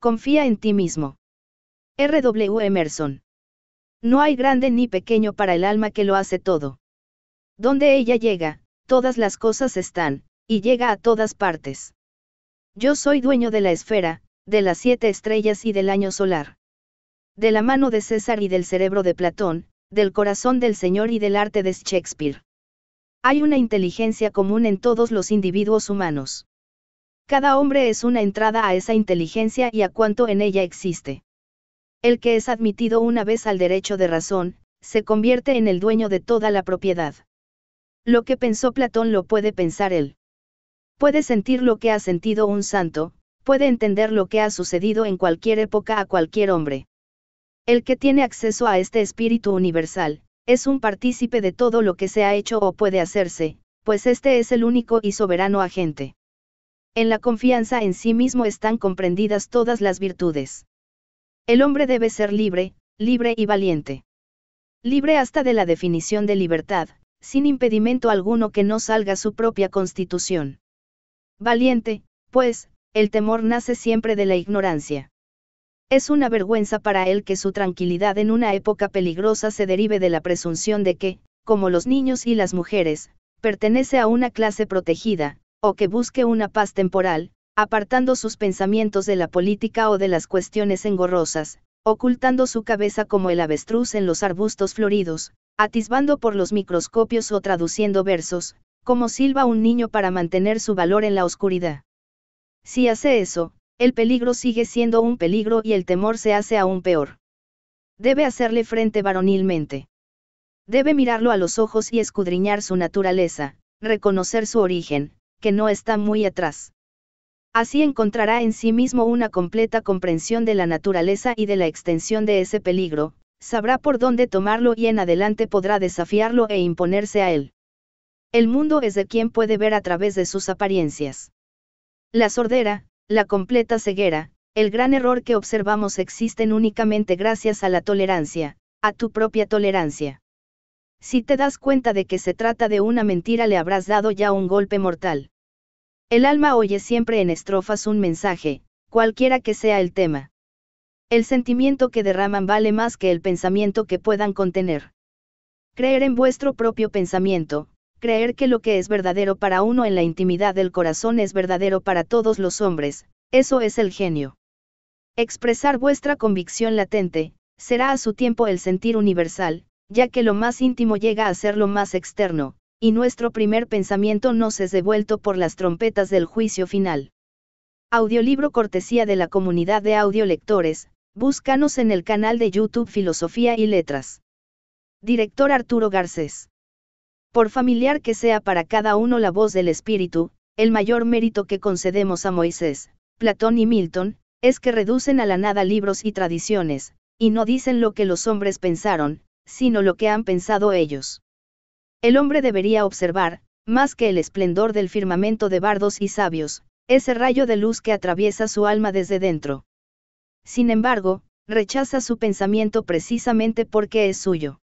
Confía en ti mismo. R. W. Emerson. No hay grande ni pequeño para el alma que lo hace todo. Donde ella llega, todas las cosas están, y llega a todas partes. Yo soy dueño de la esfera, de las siete estrellas y del año solar. De la mano de César y del cerebro de Platón, del corazón del Señor y del arte de Shakespeare. Hay una inteligencia común en todos los individuos humanos. Cada hombre es una entrada a esa inteligencia y a cuanto en ella existe. El que es admitido una vez al derecho de razón, se convierte en el dueño de toda la propiedad. Lo que pensó Platón lo puede pensar él. Puede sentir lo que ha sentido un santo, puede entender lo que ha sucedido en cualquier época a cualquier hombre. El que tiene acceso a este espíritu universal, es un partícipe de todo lo que se ha hecho o puede hacerse, pues este es el único y soberano agente. En la confianza en sí mismo están comprendidas todas las virtudes. El hombre debe ser libre, libre y valiente. Libre hasta de la definición de libertad, sin impedimento alguno que no salga su propia constitución. Valiente, pues, el temor nace siempre de la ignorancia. Es una vergüenza para él que su tranquilidad en una época peligrosa se derive de la presunción de que, como los niños y las mujeres, pertenece a una clase protegida, o que busque una paz temporal, apartando sus pensamientos de la política o de las cuestiones engorrosas, ocultando su cabeza como el avestruz en los arbustos floridos, atisbando por los microscopios o traduciendo versos, como silba un niño para mantener su valor en la oscuridad. Si hace eso, el peligro sigue siendo un peligro y el temor se hace aún peor. Debe hacerle frente varonilmente. Debe mirarlo a los ojos y escudriñar su naturaleza, reconocer su origen, que no está muy atrás. Así encontrará en sí mismo una completa comprensión de la naturaleza y de la extensión de ese peligro, sabrá por dónde tomarlo y en adelante podrá desafiarlo e imponerse a él. El mundo es de quien puede ver a través de sus apariencias. La sordera, la completa ceguera, el gran error que observamos existen únicamente gracias a la tolerancia, a tu propia tolerancia. Si te das cuenta de que se trata de una mentira le habrás dado ya un golpe mortal. El alma oye siempre en estrofas un mensaje, cualquiera que sea el tema. El sentimiento que derraman vale más que el pensamiento que puedan contener. Creer en vuestro propio pensamiento, creer que lo que es verdadero para uno en la intimidad del corazón es verdadero para todos los hombres, eso es el genio. Expresar vuestra convicción latente, será a su tiempo el sentir universal, ya que lo más íntimo llega a ser lo más externo, y nuestro primer pensamiento nos es devuelto por las trompetas del juicio final. Audiolibro cortesía de la comunidad de audiolectores, búscanos en el canal de YouTube Filosofía y Letras. Director Arturo Garcés. Por familiar que sea para cada uno la voz del espíritu, el mayor mérito que concedemos a Moisés, Platón y Milton, es que reducen a la nada libros y tradiciones, y no dicen lo que los hombres pensaron, sino lo que han pensado ellos. El hombre debería observar, más que el esplendor del firmamento de bardos y sabios, ese rayo de luz que atraviesa su alma desde dentro. Sin embargo, rechaza su pensamiento precisamente porque es suyo.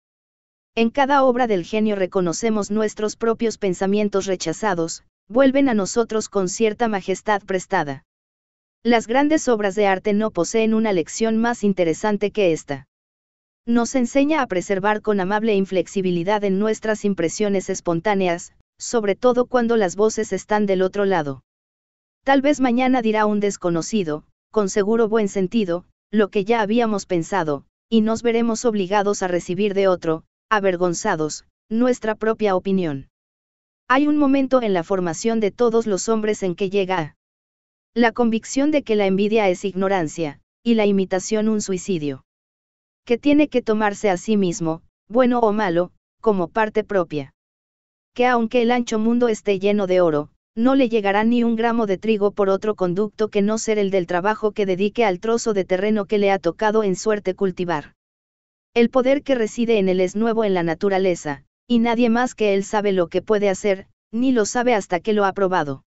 En cada obra del genio reconocemos nuestros propios pensamientos rechazados, vuelven a nosotros con cierta majestad prestada. Las grandes obras de arte no poseen una lección más interesante que esta nos enseña a preservar con amable inflexibilidad en nuestras impresiones espontáneas, sobre todo cuando las voces están del otro lado. Tal vez mañana dirá un desconocido, con seguro buen sentido, lo que ya habíamos pensado, y nos veremos obligados a recibir de otro, avergonzados, nuestra propia opinión. Hay un momento en la formación de todos los hombres en que llega la convicción de que la envidia es ignorancia, y la imitación un suicidio que tiene que tomarse a sí mismo, bueno o malo, como parte propia. Que aunque el ancho mundo esté lleno de oro, no le llegará ni un gramo de trigo por otro conducto que no ser el del trabajo que dedique al trozo de terreno que le ha tocado en suerte cultivar. El poder que reside en él es nuevo en la naturaleza, y nadie más que él sabe lo que puede hacer, ni lo sabe hasta que lo ha probado.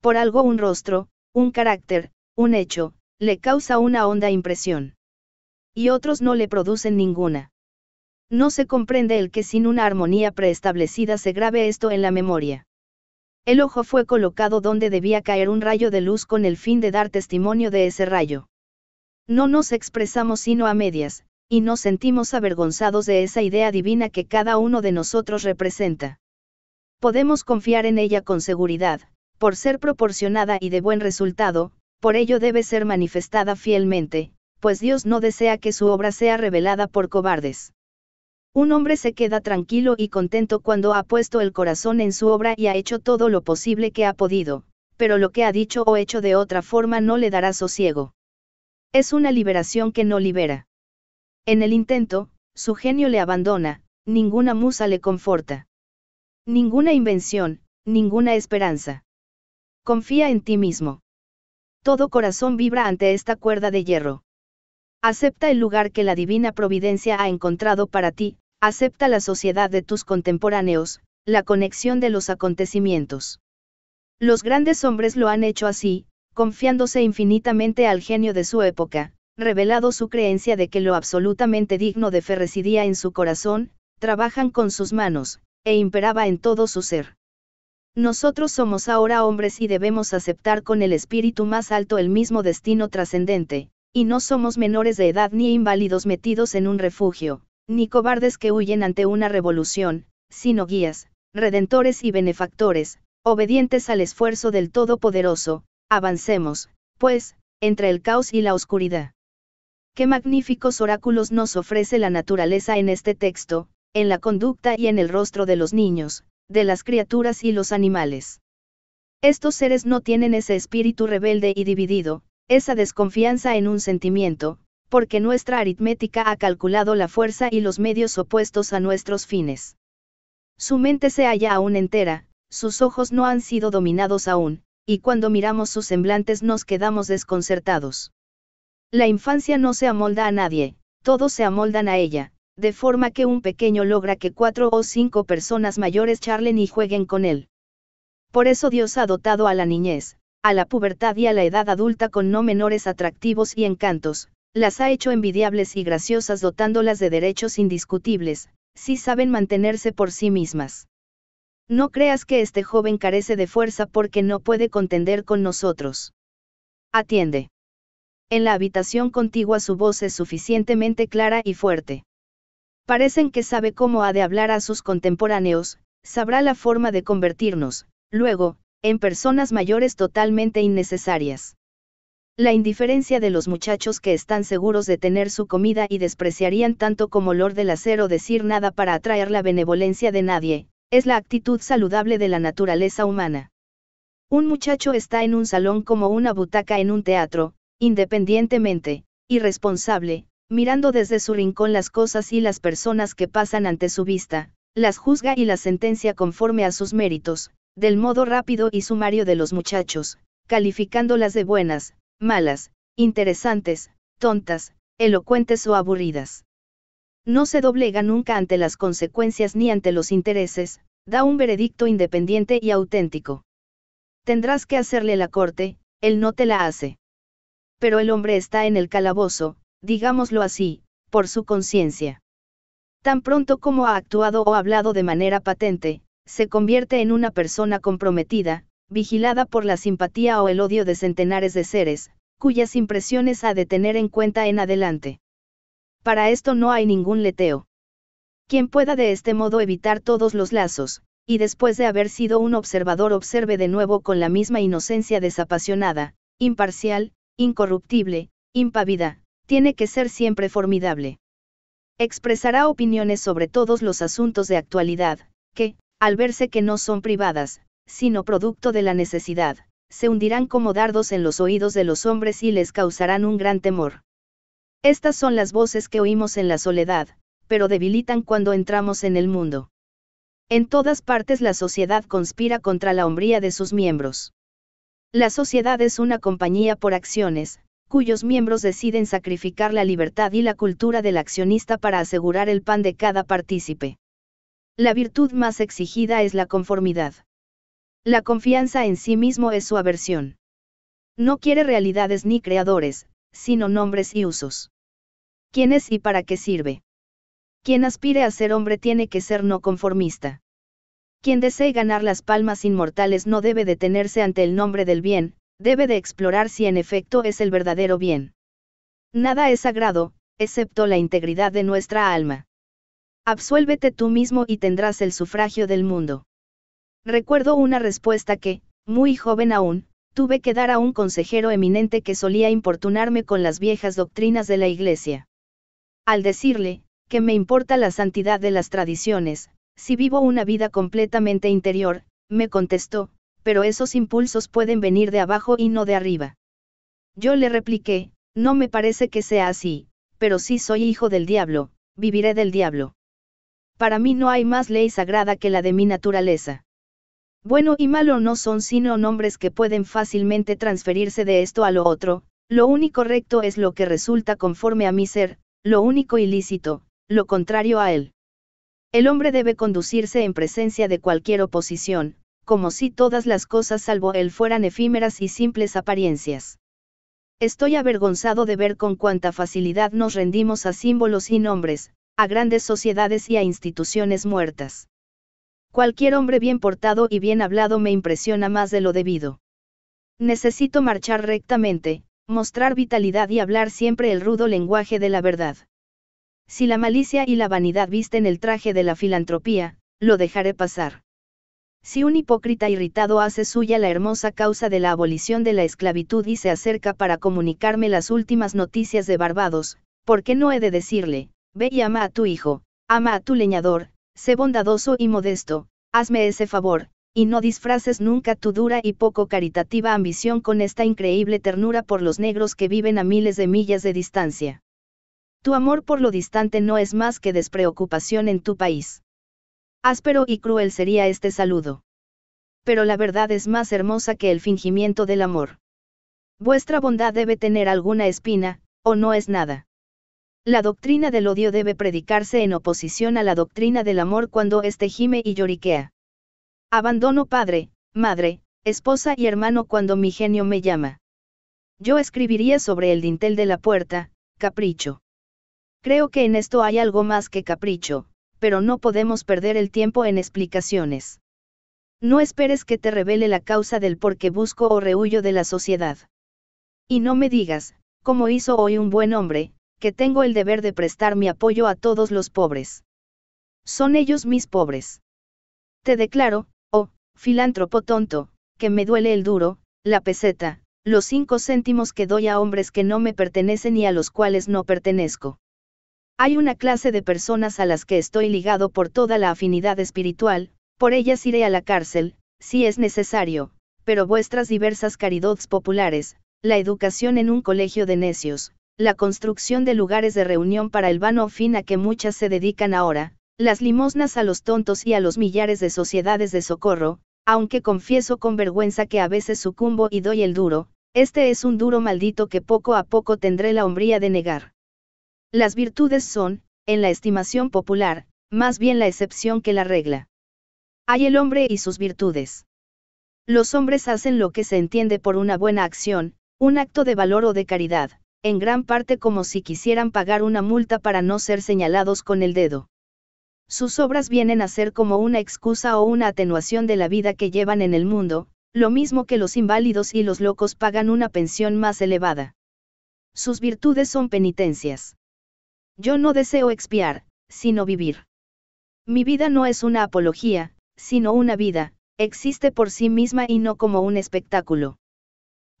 Por algo un rostro, un carácter, un hecho, le causa una honda impresión y otros no le producen ninguna. No se comprende el que sin una armonía preestablecida se grabe esto en la memoria. El ojo fue colocado donde debía caer un rayo de luz con el fin de dar testimonio de ese rayo. No nos expresamos sino a medias, y nos sentimos avergonzados de esa idea divina que cada uno de nosotros representa. Podemos confiar en ella con seguridad, por ser proporcionada y de buen resultado, por ello debe ser manifestada fielmente, pues Dios no desea que su obra sea revelada por cobardes. Un hombre se queda tranquilo y contento cuando ha puesto el corazón en su obra y ha hecho todo lo posible que ha podido, pero lo que ha dicho o hecho de otra forma no le dará sosiego. Es una liberación que no libera. En el intento, su genio le abandona, ninguna musa le conforta. Ninguna invención, ninguna esperanza. Confía en ti mismo. Todo corazón vibra ante esta cuerda de hierro. Acepta el lugar que la divina providencia ha encontrado para ti, acepta la sociedad de tus contemporáneos, la conexión de los acontecimientos. Los grandes hombres lo han hecho así, confiándose infinitamente al genio de su época, revelado su creencia de que lo absolutamente digno de fe residía en su corazón, trabajan con sus manos, e imperaba en todo su ser. Nosotros somos ahora hombres y debemos aceptar con el espíritu más alto el mismo destino trascendente, y no somos menores de edad ni inválidos metidos en un refugio, ni cobardes que huyen ante una revolución, sino guías, redentores y benefactores, obedientes al esfuerzo del Todopoderoso, avancemos, pues, entre el caos y la oscuridad. Qué magníficos oráculos nos ofrece la naturaleza en este texto, en la conducta y en el rostro de los niños, de las criaturas y los animales. Estos seres no tienen ese espíritu rebelde y dividido, esa desconfianza en un sentimiento, porque nuestra aritmética ha calculado la fuerza y los medios opuestos a nuestros fines. Su mente se halla aún entera, sus ojos no han sido dominados aún, y cuando miramos sus semblantes nos quedamos desconcertados. La infancia no se amolda a nadie, todos se amoldan a ella, de forma que un pequeño logra que cuatro o cinco personas mayores charlen y jueguen con él. Por eso Dios ha dotado a la niñez, a la pubertad y a la edad adulta con no menores atractivos y encantos, las ha hecho envidiables y graciosas dotándolas de derechos indiscutibles, si saben mantenerse por sí mismas. No creas que este joven carece de fuerza porque no puede contender con nosotros. Atiende. En la habitación contigua su voz es suficientemente clara y fuerte. Parecen que sabe cómo ha de hablar a sus contemporáneos, sabrá la forma de convertirnos, luego, en personas mayores totalmente innecesarias. La indiferencia de los muchachos que están seguros de tener su comida y despreciarían tanto como olor del Acero decir nada para atraer la benevolencia de nadie, es la actitud saludable de la naturaleza humana. Un muchacho está en un salón como una butaca en un teatro, independientemente, irresponsable, mirando desde su rincón las cosas y las personas que pasan ante su vista, las juzga y las sentencia conforme a sus méritos, del modo rápido y sumario de los muchachos, calificándolas de buenas, malas, interesantes, tontas, elocuentes o aburridas. No se doblega nunca ante las consecuencias ni ante los intereses, da un veredicto independiente y auténtico. Tendrás que hacerle la corte, él no te la hace. Pero el hombre está en el calabozo, digámoslo así, por su conciencia. Tan pronto como ha actuado o hablado de manera patente, se convierte en una persona comprometida, vigilada por la simpatía o el odio de centenares de seres, cuyas impresiones ha de tener en cuenta en adelante. Para esto no hay ningún leteo. Quien pueda de este modo evitar todos los lazos, y después de haber sido un observador observe de nuevo con la misma inocencia desapasionada, imparcial, incorruptible, impávida, tiene que ser siempre formidable. Expresará opiniones sobre todos los asuntos de actualidad, que, al verse que no son privadas, sino producto de la necesidad, se hundirán como dardos en los oídos de los hombres y les causarán un gran temor. Estas son las voces que oímos en la soledad, pero debilitan cuando entramos en el mundo. En todas partes la sociedad conspira contra la hombría de sus miembros. La sociedad es una compañía por acciones, cuyos miembros deciden sacrificar la libertad y la cultura del accionista para asegurar el pan de cada partícipe. La virtud más exigida es la conformidad. La confianza en sí mismo es su aversión. No quiere realidades ni creadores, sino nombres y usos. ¿Quién es y para qué sirve? Quien aspire a ser hombre tiene que ser no conformista. Quien desee ganar las palmas inmortales no debe detenerse ante el nombre del bien, debe de explorar si en efecto es el verdadero bien. Nada es sagrado, excepto la integridad de nuestra alma. Absuélvete tú mismo y tendrás el sufragio del mundo. Recuerdo una respuesta que, muy joven aún, tuve que dar a un consejero eminente que solía importunarme con las viejas doctrinas de la Iglesia. Al decirle, que me importa la santidad de las tradiciones, si vivo una vida completamente interior, me contestó, pero esos impulsos pueden venir de abajo y no de arriba. Yo le repliqué, no me parece que sea así, pero si soy hijo del diablo, viviré del diablo para mí no hay más ley sagrada que la de mi naturaleza. Bueno y malo no son sino nombres que pueden fácilmente transferirse de esto a lo otro, lo único recto es lo que resulta conforme a mi ser, lo único ilícito, lo contrario a él. El hombre debe conducirse en presencia de cualquier oposición, como si todas las cosas salvo él fueran efímeras y simples apariencias. Estoy avergonzado de ver con cuánta facilidad nos rendimos a símbolos y nombres, a grandes sociedades y a instituciones muertas. Cualquier hombre bien portado y bien hablado me impresiona más de lo debido. Necesito marchar rectamente, mostrar vitalidad y hablar siempre el rudo lenguaje de la verdad. Si la malicia y la vanidad visten el traje de la filantropía, lo dejaré pasar. Si un hipócrita irritado hace suya la hermosa causa de la abolición de la esclavitud y se acerca para comunicarme las últimas noticias de Barbados, ¿por qué no he de decirle, Ve y ama a tu hijo, ama a tu leñador, sé bondadoso y modesto, hazme ese favor, y no disfraces nunca tu dura y poco caritativa ambición con esta increíble ternura por los negros que viven a miles de millas de distancia. Tu amor por lo distante no es más que despreocupación en tu país. Áspero y cruel sería este saludo. Pero la verdad es más hermosa que el fingimiento del amor. Vuestra bondad debe tener alguna espina, o no es nada. La doctrina del odio debe predicarse en oposición a la doctrina del amor cuando este gime y lloriquea. Abandono padre, madre, esposa y hermano cuando mi genio me llama. Yo escribiría sobre el dintel de la puerta, capricho. Creo que en esto hay algo más que capricho, pero no podemos perder el tiempo en explicaciones. No esperes que te revele la causa del por qué busco o rehuyo de la sociedad. Y no me digas, como hizo hoy un buen hombre, que tengo el deber de prestar mi apoyo a todos los pobres. Son ellos mis pobres. Te declaro, oh, filántropo tonto, que me duele el duro, la peseta, los cinco céntimos que doy a hombres que no me pertenecen y a los cuales no pertenezco. Hay una clase de personas a las que estoy ligado por toda la afinidad espiritual, por ellas iré a la cárcel, si es necesario, pero vuestras diversas caridades populares, la educación en un colegio de necios, la construcción de lugares de reunión para el vano fin a que muchas se dedican ahora, las limosnas a los tontos y a los millares de sociedades de socorro, aunque confieso con vergüenza que a veces sucumbo y doy el duro, este es un duro maldito que poco a poco tendré la hombría de negar. Las virtudes son, en la estimación popular, más bien la excepción que la regla. Hay el hombre y sus virtudes. Los hombres hacen lo que se entiende por una buena acción, un acto de valor o de caridad, en gran parte como si quisieran pagar una multa para no ser señalados con el dedo. Sus obras vienen a ser como una excusa o una atenuación de la vida que llevan en el mundo, lo mismo que los inválidos y los locos pagan una pensión más elevada. Sus virtudes son penitencias. Yo no deseo expiar, sino vivir. Mi vida no es una apología, sino una vida, existe por sí misma y no como un espectáculo.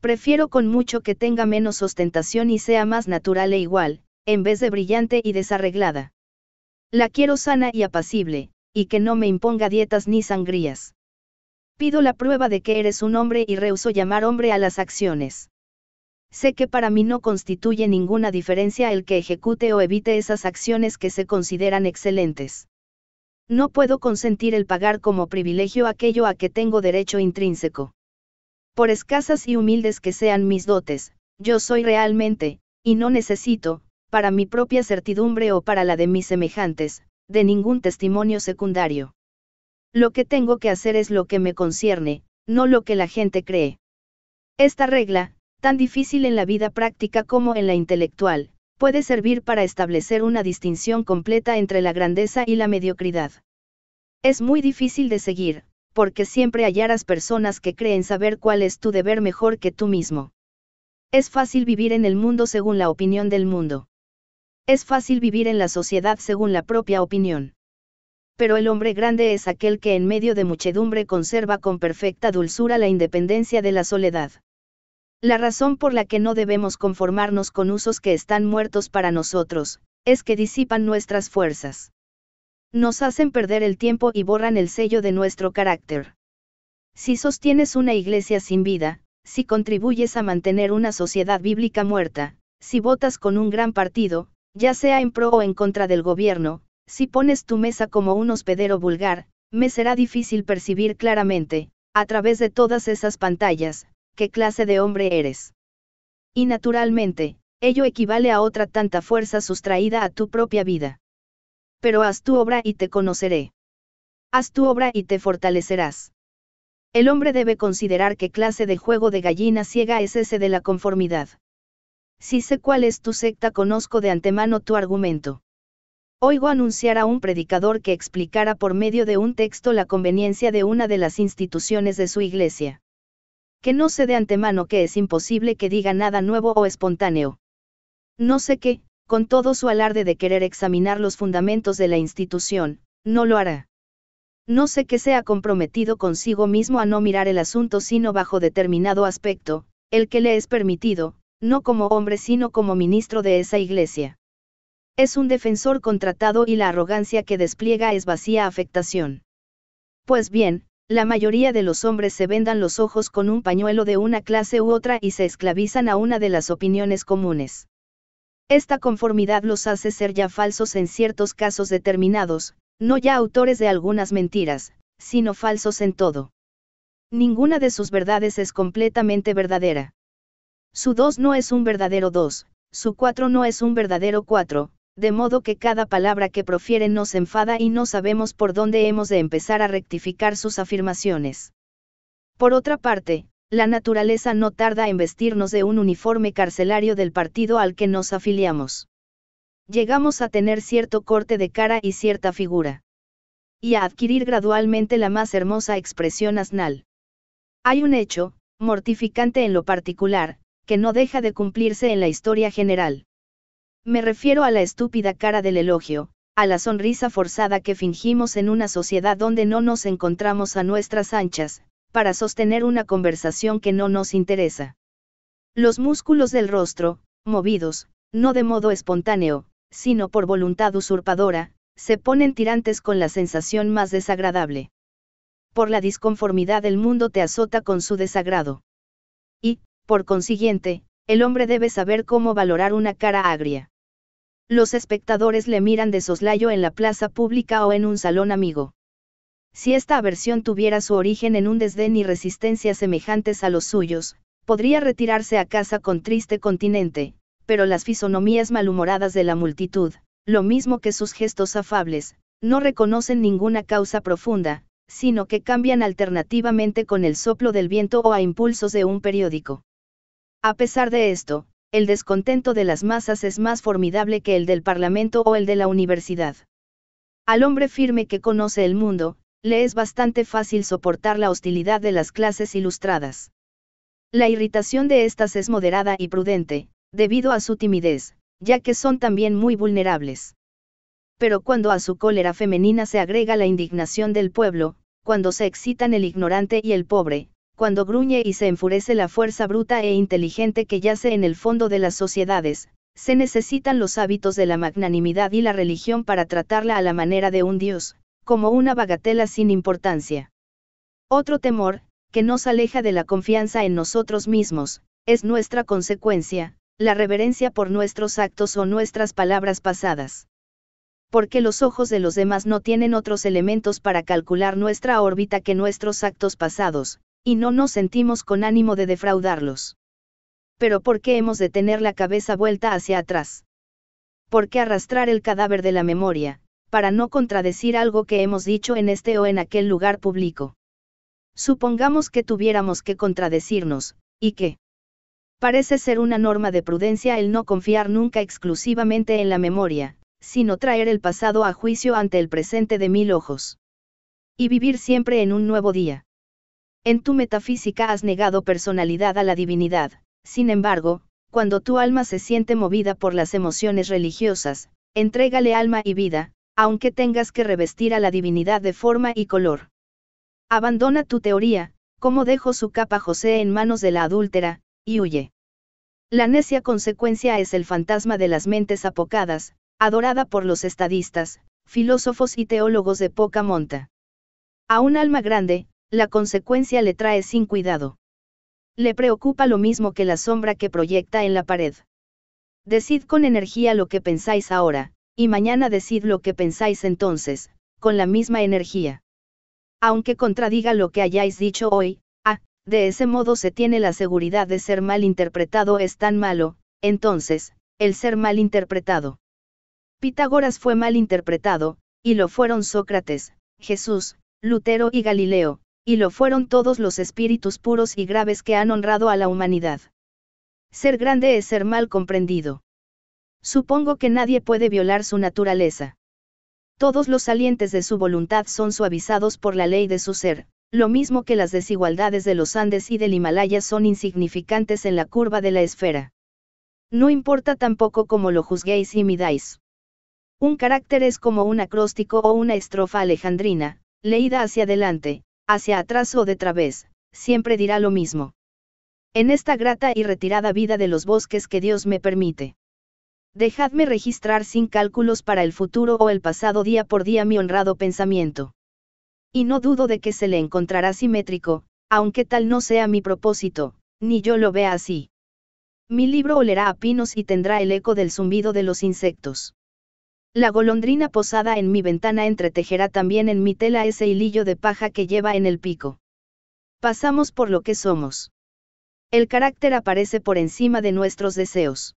Prefiero con mucho que tenga menos ostentación y sea más natural e igual, en vez de brillante y desarreglada. La quiero sana y apacible, y que no me imponga dietas ni sangrías. Pido la prueba de que eres un hombre y rehuso llamar hombre a las acciones. Sé que para mí no constituye ninguna diferencia el que ejecute o evite esas acciones que se consideran excelentes. No puedo consentir el pagar como privilegio aquello a que tengo derecho intrínseco por escasas y humildes que sean mis dotes, yo soy realmente, y no necesito, para mi propia certidumbre o para la de mis semejantes, de ningún testimonio secundario. Lo que tengo que hacer es lo que me concierne, no lo que la gente cree. Esta regla, tan difícil en la vida práctica como en la intelectual, puede servir para establecer una distinción completa entre la grandeza y la mediocridad. Es muy difícil de seguir, porque siempre hallarás personas que creen saber cuál es tu deber mejor que tú mismo. Es fácil vivir en el mundo según la opinión del mundo. Es fácil vivir en la sociedad según la propia opinión. Pero el hombre grande es aquel que en medio de muchedumbre conserva con perfecta dulzura la independencia de la soledad. La razón por la que no debemos conformarnos con usos que están muertos para nosotros, es que disipan nuestras fuerzas nos hacen perder el tiempo y borran el sello de nuestro carácter. Si sostienes una iglesia sin vida, si contribuyes a mantener una sociedad bíblica muerta, si votas con un gran partido, ya sea en pro o en contra del gobierno, si pones tu mesa como un hospedero vulgar, me será difícil percibir claramente, a través de todas esas pantallas, qué clase de hombre eres. Y naturalmente, ello equivale a otra tanta fuerza sustraída a tu propia vida pero haz tu obra y te conoceré. Haz tu obra y te fortalecerás. El hombre debe considerar qué clase de juego de gallina ciega es ese de la conformidad. Si sé cuál es tu secta, conozco de antemano tu argumento. Oigo anunciar a un predicador que explicara por medio de un texto la conveniencia de una de las instituciones de su iglesia. Que no sé de antemano que es imposible que diga nada nuevo o espontáneo. No sé qué, con todo su alarde de querer examinar los fundamentos de la institución, no lo hará. No sé que sea comprometido consigo mismo a no mirar el asunto sino bajo determinado aspecto, el que le es permitido, no como hombre sino como ministro de esa iglesia. Es un defensor contratado y la arrogancia que despliega es vacía afectación. Pues bien, la mayoría de los hombres se vendan los ojos con un pañuelo de una clase u otra y se esclavizan a una de las opiniones comunes. Esta conformidad los hace ser ya falsos en ciertos casos determinados, no ya autores de algunas mentiras, sino falsos en todo. Ninguna de sus verdades es completamente verdadera. Su 2 no es un verdadero 2, su 4 no es un verdadero 4, de modo que cada palabra que profieren nos enfada y no sabemos por dónde hemos de empezar a rectificar sus afirmaciones. Por otra parte, la naturaleza no tarda en vestirnos de un uniforme carcelario del partido al que nos afiliamos. Llegamos a tener cierto corte de cara y cierta figura. Y a adquirir gradualmente la más hermosa expresión asnal. Hay un hecho, mortificante en lo particular, que no deja de cumplirse en la historia general. Me refiero a la estúpida cara del elogio, a la sonrisa forzada que fingimos en una sociedad donde no nos encontramos a nuestras anchas, para sostener una conversación que no nos interesa. Los músculos del rostro, movidos, no de modo espontáneo, sino por voluntad usurpadora, se ponen tirantes con la sensación más desagradable. Por la disconformidad el mundo te azota con su desagrado. Y, por consiguiente, el hombre debe saber cómo valorar una cara agria. Los espectadores le miran de soslayo en la plaza pública o en un salón amigo si esta aversión tuviera su origen en un desdén y resistencia semejantes a los suyos, podría retirarse a casa con triste continente, pero las fisonomías malhumoradas de la multitud, lo mismo que sus gestos afables, no reconocen ninguna causa profunda, sino que cambian alternativamente con el soplo del viento o a impulsos de un periódico. A pesar de esto, el descontento de las masas es más formidable que el del Parlamento o el de la universidad. Al hombre firme que conoce el mundo, le es bastante fácil soportar la hostilidad de las clases ilustradas. La irritación de estas es moderada y prudente, debido a su timidez, ya que son también muy vulnerables. Pero cuando a su cólera femenina se agrega la indignación del pueblo, cuando se excitan el ignorante y el pobre, cuando gruñe y se enfurece la fuerza bruta e inteligente que yace en el fondo de las sociedades, se necesitan los hábitos de la magnanimidad y la religión para tratarla a la manera de un dios, como una bagatela sin importancia. Otro temor, que nos aleja de la confianza en nosotros mismos, es nuestra consecuencia, la reverencia por nuestros actos o nuestras palabras pasadas. Porque los ojos de los demás no tienen otros elementos para calcular nuestra órbita que nuestros actos pasados, y no nos sentimos con ánimo de defraudarlos. Pero ¿por qué hemos de tener la cabeza vuelta hacia atrás? ¿Por qué arrastrar el cadáver de la memoria, para no contradecir algo que hemos dicho en este o en aquel lugar público. Supongamos que tuviéramos que contradecirnos, y que parece ser una norma de prudencia el no confiar nunca exclusivamente en la memoria, sino traer el pasado a juicio ante el presente de mil ojos. Y vivir siempre en un nuevo día. En tu metafísica has negado personalidad a la divinidad, sin embargo, cuando tu alma se siente movida por las emociones religiosas, entrégale alma y vida, aunque tengas que revestir a la divinidad de forma y color. Abandona tu teoría, como dejó su capa José en manos de la adúltera, y huye. La necia consecuencia es el fantasma de las mentes apocadas, adorada por los estadistas, filósofos y teólogos de poca monta. A un alma grande, la consecuencia le trae sin cuidado. Le preocupa lo mismo que la sombra que proyecta en la pared. Decid con energía lo que pensáis ahora, y mañana decid lo que pensáis entonces, con la misma energía. Aunque contradiga lo que hayáis dicho hoy, ah, de ese modo se tiene la seguridad de ser mal interpretado es tan malo, entonces, el ser mal interpretado. Pitágoras fue mal interpretado, y lo fueron Sócrates, Jesús, Lutero y Galileo, y lo fueron todos los espíritus puros y graves que han honrado a la humanidad. Ser grande es ser mal comprendido. Supongo que nadie puede violar su naturaleza. Todos los salientes de su voluntad son suavizados por la ley de su ser, lo mismo que las desigualdades de los Andes y del Himalaya son insignificantes en la curva de la esfera. No importa tampoco cómo lo juzguéis y midáis. Un carácter es como un acróstico o una estrofa alejandrina, leída hacia adelante, hacia atrás o de través, siempre dirá lo mismo. En esta grata y retirada vida de los bosques que Dios me permite. Dejadme registrar sin cálculos para el futuro o el pasado día por día mi honrado pensamiento. Y no dudo de que se le encontrará simétrico, aunque tal no sea mi propósito, ni yo lo vea así. Mi libro olerá a pinos y tendrá el eco del zumbido de los insectos. La golondrina posada en mi ventana entretejerá también en mi tela ese hilillo de paja que lleva en el pico. Pasamos por lo que somos. El carácter aparece por encima de nuestros deseos.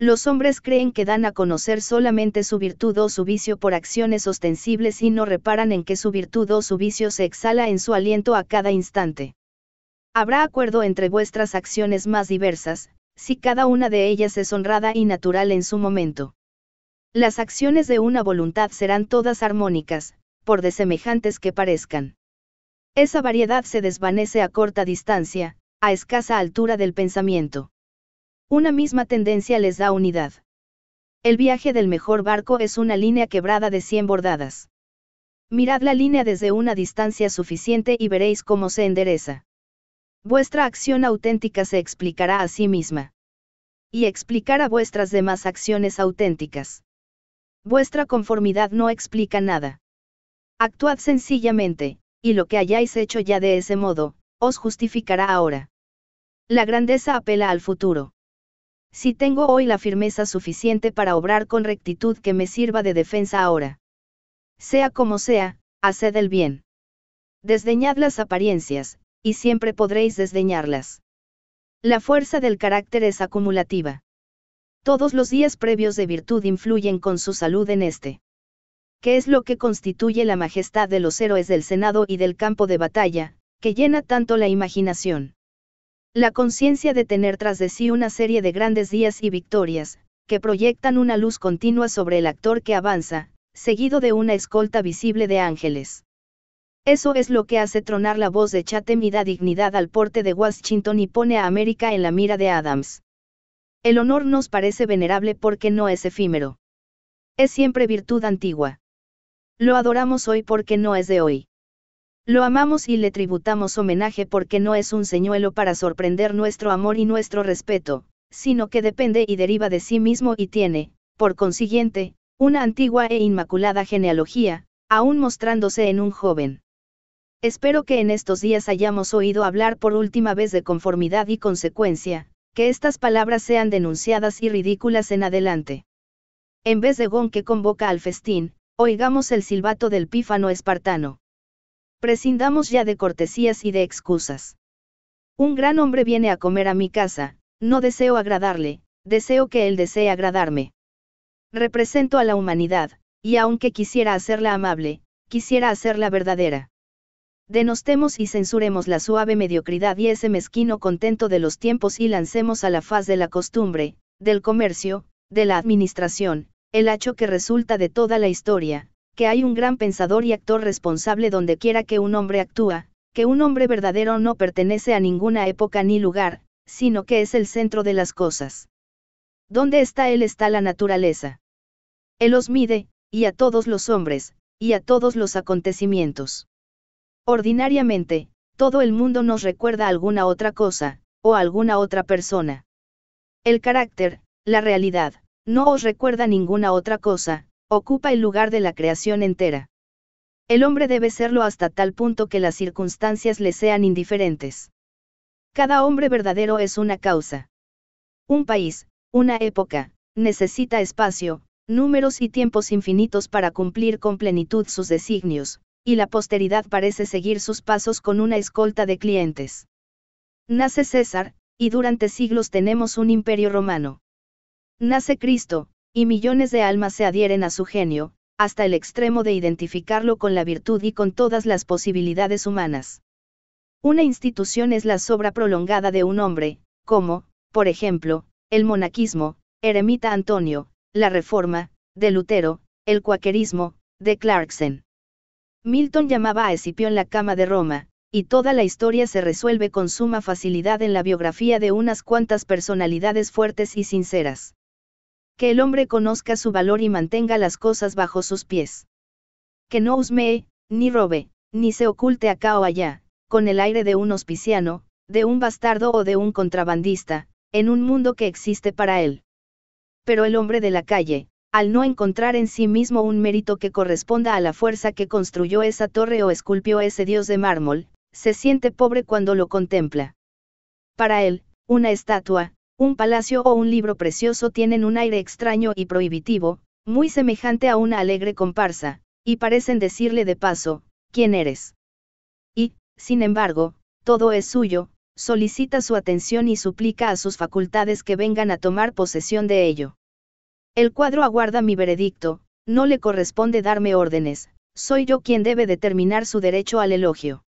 Los hombres creen que dan a conocer solamente su virtud o su vicio por acciones ostensibles y no reparan en que su virtud o su vicio se exhala en su aliento a cada instante. Habrá acuerdo entre vuestras acciones más diversas, si cada una de ellas es honrada y natural en su momento. Las acciones de una voluntad serán todas armónicas, por desemejantes que parezcan. Esa variedad se desvanece a corta distancia, a escasa altura del pensamiento. Una misma tendencia les da unidad. El viaje del mejor barco es una línea quebrada de 100 bordadas. Mirad la línea desde una distancia suficiente y veréis cómo se endereza. Vuestra acción auténtica se explicará a sí misma. Y explicará vuestras demás acciones auténticas. Vuestra conformidad no explica nada. Actuad sencillamente, y lo que hayáis hecho ya de ese modo, os justificará ahora. La grandeza apela al futuro. Si tengo hoy la firmeza suficiente para obrar con rectitud que me sirva de defensa ahora. Sea como sea, haced el bien. Desdeñad las apariencias, y siempre podréis desdeñarlas. La fuerza del carácter es acumulativa. Todos los días previos de virtud influyen con su salud en este. ¿Qué es lo que constituye la majestad de los héroes del Senado y del campo de batalla, que llena tanto la imaginación. La conciencia de tener tras de sí una serie de grandes días y victorias, que proyectan una luz continua sobre el actor que avanza, seguido de una escolta visible de ángeles. Eso es lo que hace tronar la voz de Chatham y da dignidad al porte de Washington y pone a América en la mira de Adams. El honor nos parece venerable porque no es efímero. Es siempre virtud antigua. Lo adoramos hoy porque no es de hoy. Lo amamos y le tributamos homenaje porque no es un señuelo para sorprender nuestro amor y nuestro respeto, sino que depende y deriva de sí mismo y tiene, por consiguiente, una antigua e inmaculada genealogía, aún mostrándose en un joven. Espero que en estos días hayamos oído hablar por última vez de conformidad y consecuencia, que estas palabras sean denunciadas y ridículas en adelante. En vez de Gon que convoca al festín, oigamos el silbato del pífano espartano prescindamos ya de cortesías y de excusas. Un gran hombre viene a comer a mi casa, no deseo agradarle, deseo que él desee agradarme. Represento a la humanidad, y aunque quisiera hacerla amable, quisiera hacerla verdadera. Denostemos y censuremos la suave mediocridad y ese mezquino contento de los tiempos y lancemos a la faz de la costumbre, del comercio, de la administración, el hacho que resulta de toda la historia, que hay un gran pensador y actor responsable donde quiera que un hombre actúa, que un hombre verdadero no pertenece a ninguna época ni lugar, sino que es el centro de las cosas. ¿Dónde está él está la naturaleza. Él los mide, y a todos los hombres, y a todos los acontecimientos. Ordinariamente, todo el mundo nos recuerda alguna otra cosa, o alguna otra persona. El carácter, la realidad, no os recuerda ninguna otra cosa, ocupa el lugar de la creación entera. El hombre debe serlo hasta tal punto que las circunstancias le sean indiferentes. Cada hombre verdadero es una causa. Un país, una época, necesita espacio, números y tiempos infinitos para cumplir con plenitud sus designios, y la posteridad parece seguir sus pasos con una escolta de clientes. Nace César, y durante siglos tenemos un imperio romano. Nace Cristo, y millones de almas se adhieren a su genio, hasta el extremo de identificarlo con la virtud y con todas las posibilidades humanas. Una institución es la sobra prolongada de un hombre, como, por ejemplo, el monaquismo, Eremita Antonio, la Reforma, de Lutero, el cuaquerismo, de Clarkson. Milton llamaba a Escipión la cama de Roma, y toda la historia se resuelve con suma facilidad en la biografía de unas cuantas personalidades fuertes y sinceras que el hombre conozca su valor y mantenga las cosas bajo sus pies. Que no usmee, ni robe, ni se oculte acá o allá, con el aire de un hospiciano, de un bastardo o de un contrabandista, en un mundo que existe para él. Pero el hombre de la calle, al no encontrar en sí mismo un mérito que corresponda a la fuerza que construyó esa torre o esculpió ese dios de mármol, se siente pobre cuando lo contempla. Para él, una estatua, un palacio o un libro precioso tienen un aire extraño y prohibitivo, muy semejante a una alegre comparsa, y parecen decirle de paso, ¿quién eres? Y, sin embargo, todo es suyo, solicita su atención y suplica a sus facultades que vengan a tomar posesión de ello. El cuadro aguarda mi veredicto, no le corresponde darme órdenes, soy yo quien debe determinar su derecho al elogio.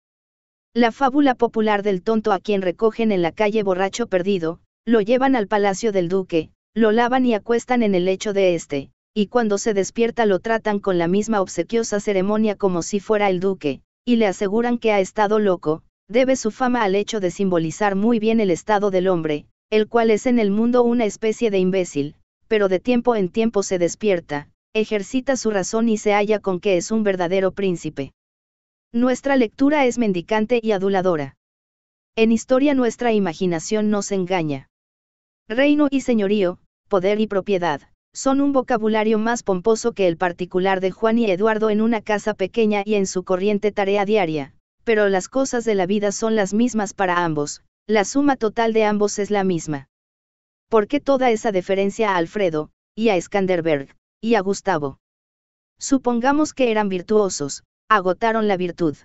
La fábula popular del tonto a quien recogen en la calle borracho perdido, lo llevan al palacio del duque, lo lavan y acuestan en el lecho de este, y cuando se despierta lo tratan con la misma obsequiosa ceremonia como si fuera el duque, y le aseguran que ha estado loco, debe su fama al hecho de simbolizar muy bien el estado del hombre, el cual es en el mundo una especie de imbécil, pero de tiempo en tiempo se despierta, ejercita su razón y se halla con que es un verdadero príncipe. Nuestra lectura es mendicante y aduladora. En historia nuestra imaginación nos engaña. Reino y señorío, poder y propiedad, son un vocabulario más pomposo que el particular de Juan y Eduardo en una casa pequeña y en su corriente tarea diaria, pero las cosas de la vida son las mismas para ambos, la suma total de ambos es la misma. ¿Por qué toda esa deferencia a Alfredo, y a Skanderberg, y a Gustavo? Supongamos que eran virtuosos, agotaron la virtud.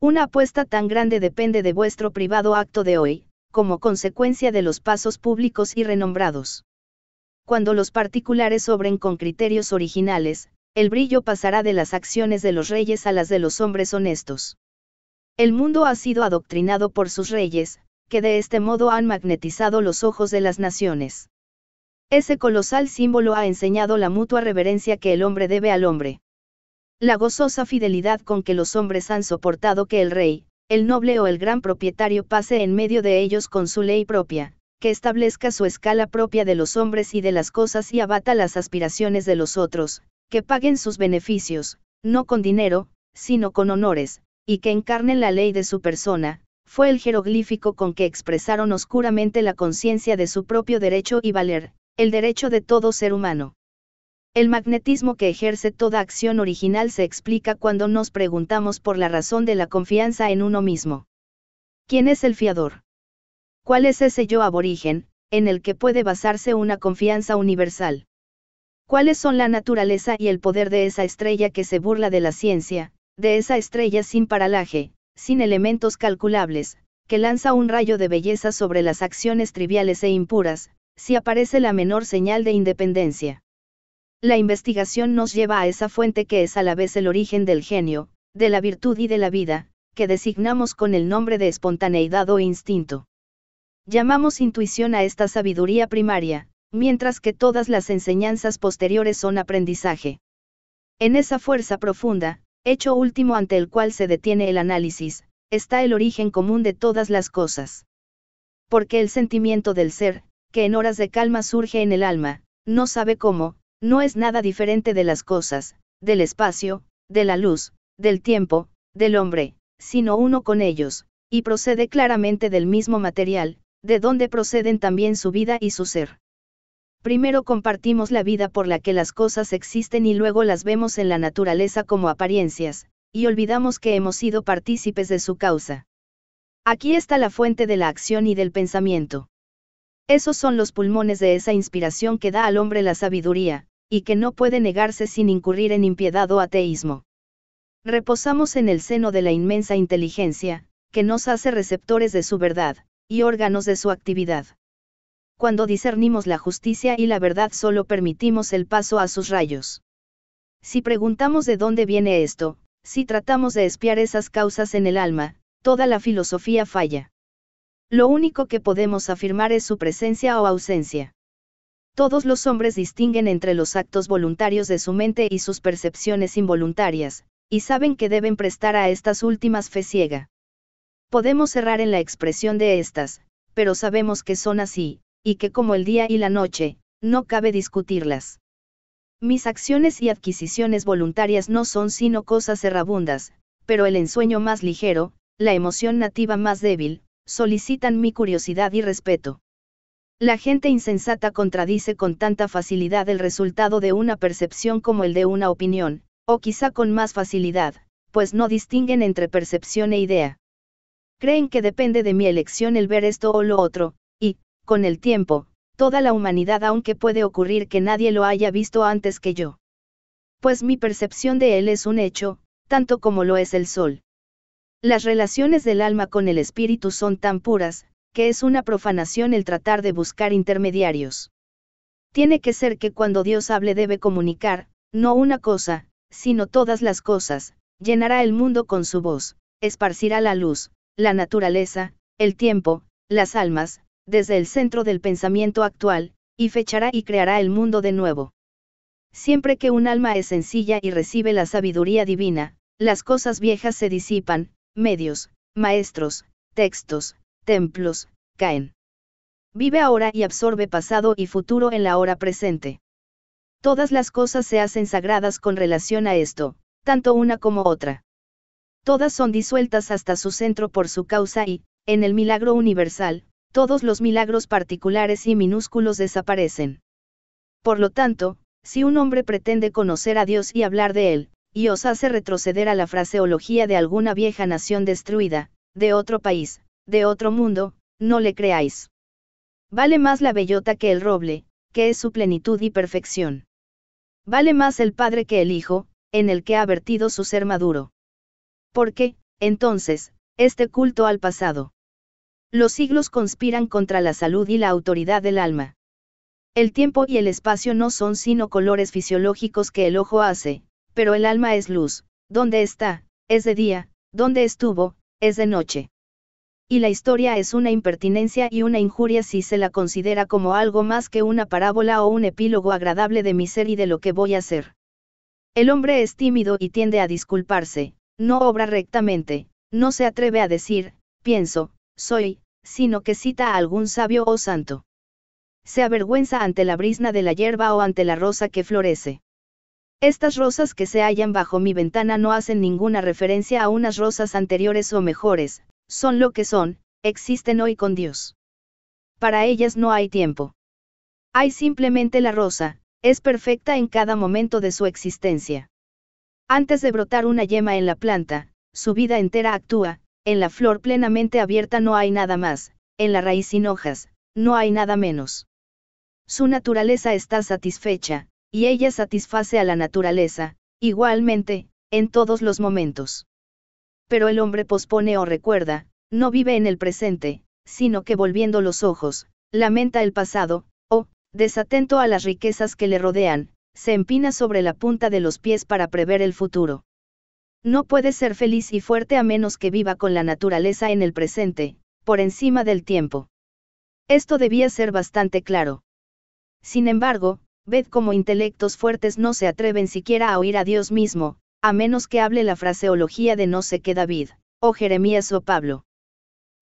Una apuesta tan grande depende de vuestro privado acto de hoy, como consecuencia de los pasos públicos y renombrados. Cuando los particulares obren con criterios originales, el brillo pasará de las acciones de los reyes a las de los hombres honestos. El mundo ha sido adoctrinado por sus reyes, que de este modo han magnetizado los ojos de las naciones. Ese colosal símbolo ha enseñado la mutua reverencia que el hombre debe al hombre. La gozosa fidelidad con que los hombres han soportado que el rey, el noble o el gran propietario pase en medio de ellos con su ley propia, que establezca su escala propia de los hombres y de las cosas y abata las aspiraciones de los otros, que paguen sus beneficios, no con dinero, sino con honores, y que encarnen la ley de su persona, fue el jeroglífico con que expresaron oscuramente la conciencia de su propio derecho y valer, el derecho de todo ser humano. El magnetismo que ejerce toda acción original se explica cuando nos preguntamos por la razón de la confianza en uno mismo. ¿Quién es el fiador? ¿Cuál es ese yo aborigen, en el que puede basarse una confianza universal? ¿Cuáles son la naturaleza y el poder de esa estrella que se burla de la ciencia, de esa estrella sin paralaje, sin elementos calculables, que lanza un rayo de belleza sobre las acciones triviales e impuras, si aparece la menor señal de independencia? La investigación nos lleva a esa fuente que es a la vez el origen del genio, de la virtud y de la vida, que designamos con el nombre de espontaneidad o instinto. Llamamos intuición a esta sabiduría primaria, mientras que todas las enseñanzas posteriores son aprendizaje. En esa fuerza profunda, hecho último ante el cual se detiene el análisis, está el origen común de todas las cosas. Porque el sentimiento del ser, que en horas de calma surge en el alma, no sabe cómo, no es nada diferente de las cosas, del espacio, de la luz, del tiempo, del hombre, sino uno con ellos, y procede claramente del mismo material, de donde proceden también su vida y su ser. Primero compartimos la vida por la que las cosas existen y luego las vemos en la naturaleza como apariencias, y olvidamos que hemos sido partícipes de su causa. Aquí está la fuente de la acción y del pensamiento. Esos son los pulmones de esa inspiración que da al hombre la sabiduría, y que no puede negarse sin incurrir en impiedad o ateísmo. Reposamos en el seno de la inmensa inteligencia, que nos hace receptores de su verdad, y órganos de su actividad. Cuando discernimos la justicia y la verdad solo permitimos el paso a sus rayos. Si preguntamos de dónde viene esto, si tratamos de espiar esas causas en el alma, toda la filosofía falla. Lo único que podemos afirmar es su presencia o ausencia. Todos los hombres distinguen entre los actos voluntarios de su mente y sus percepciones involuntarias, y saben que deben prestar a estas últimas fe ciega. Podemos errar en la expresión de estas, pero sabemos que son así, y que como el día y la noche, no cabe discutirlas. Mis acciones y adquisiciones voluntarias no son sino cosas errabundas, pero el ensueño más ligero, la emoción nativa más débil, solicitan mi curiosidad y respeto. La gente insensata contradice con tanta facilidad el resultado de una percepción como el de una opinión, o quizá con más facilidad, pues no distinguen entre percepción e idea. Creen que depende de mi elección el ver esto o lo otro, y, con el tiempo, toda la humanidad aunque puede ocurrir que nadie lo haya visto antes que yo. Pues mi percepción de él es un hecho, tanto como lo es el sol. Las relaciones del alma con el espíritu son tan puras, que es una profanación el tratar de buscar intermediarios. Tiene que ser que cuando Dios hable debe comunicar, no una cosa, sino todas las cosas, llenará el mundo con su voz, esparcirá la luz, la naturaleza, el tiempo, las almas, desde el centro del pensamiento actual, y fechará y creará el mundo de nuevo. Siempre que un alma es sencilla y recibe la sabiduría divina, las cosas viejas se disipan, medios, maestros, textos, templos, caen. Vive ahora y absorbe pasado y futuro en la hora presente. Todas las cosas se hacen sagradas con relación a esto, tanto una como otra. Todas son disueltas hasta su centro por su causa y, en el milagro universal, todos los milagros particulares y minúsculos desaparecen. Por lo tanto, si un hombre pretende conocer a Dios y hablar de Él, y os hace retroceder a la fraseología de alguna vieja nación destruida, de otro país, de otro mundo, no le creáis. Vale más la bellota que el roble, que es su plenitud y perfección. Vale más el Padre que el Hijo, en el que ha vertido su ser maduro. Porque, entonces, este culto al pasado. Los siglos conspiran contra la salud y la autoridad del alma. El tiempo y el espacio no son sino colores fisiológicos que el ojo hace, pero el alma es luz, donde está, es de día, donde estuvo, es de noche y la historia es una impertinencia y una injuria si se la considera como algo más que una parábola o un epílogo agradable de mi ser y de lo que voy a ser. El hombre es tímido y tiende a disculparse, no obra rectamente, no se atreve a decir, pienso, soy, sino que cita a algún sabio o santo. Se avergüenza ante la brisna de la hierba o ante la rosa que florece. Estas rosas que se hallan bajo mi ventana no hacen ninguna referencia a unas rosas anteriores o mejores, son lo que son, existen hoy con Dios. Para ellas no hay tiempo. Hay simplemente la rosa, es perfecta en cada momento de su existencia. Antes de brotar una yema en la planta, su vida entera actúa, en la flor plenamente abierta no hay nada más, en la raíz sin hojas, no hay nada menos. Su naturaleza está satisfecha, y ella satisface a la naturaleza, igualmente, en todos los momentos pero el hombre pospone o recuerda, no vive en el presente, sino que volviendo los ojos, lamenta el pasado, o, desatento a las riquezas que le rodean, se empina sobre la punta de los pies para prever el futuro. No puede ser feliz y fuerte a menos que viva con la naturaleza en el presente, por encima del tiempo. Esto debía ser bastante claro. Sin embargo, ved cómo intelectos fuertes no se atreven siquiera a oír a Dios mismo, a menos que hable la fraseología de no sé qué David, o Jeremías o Pablo.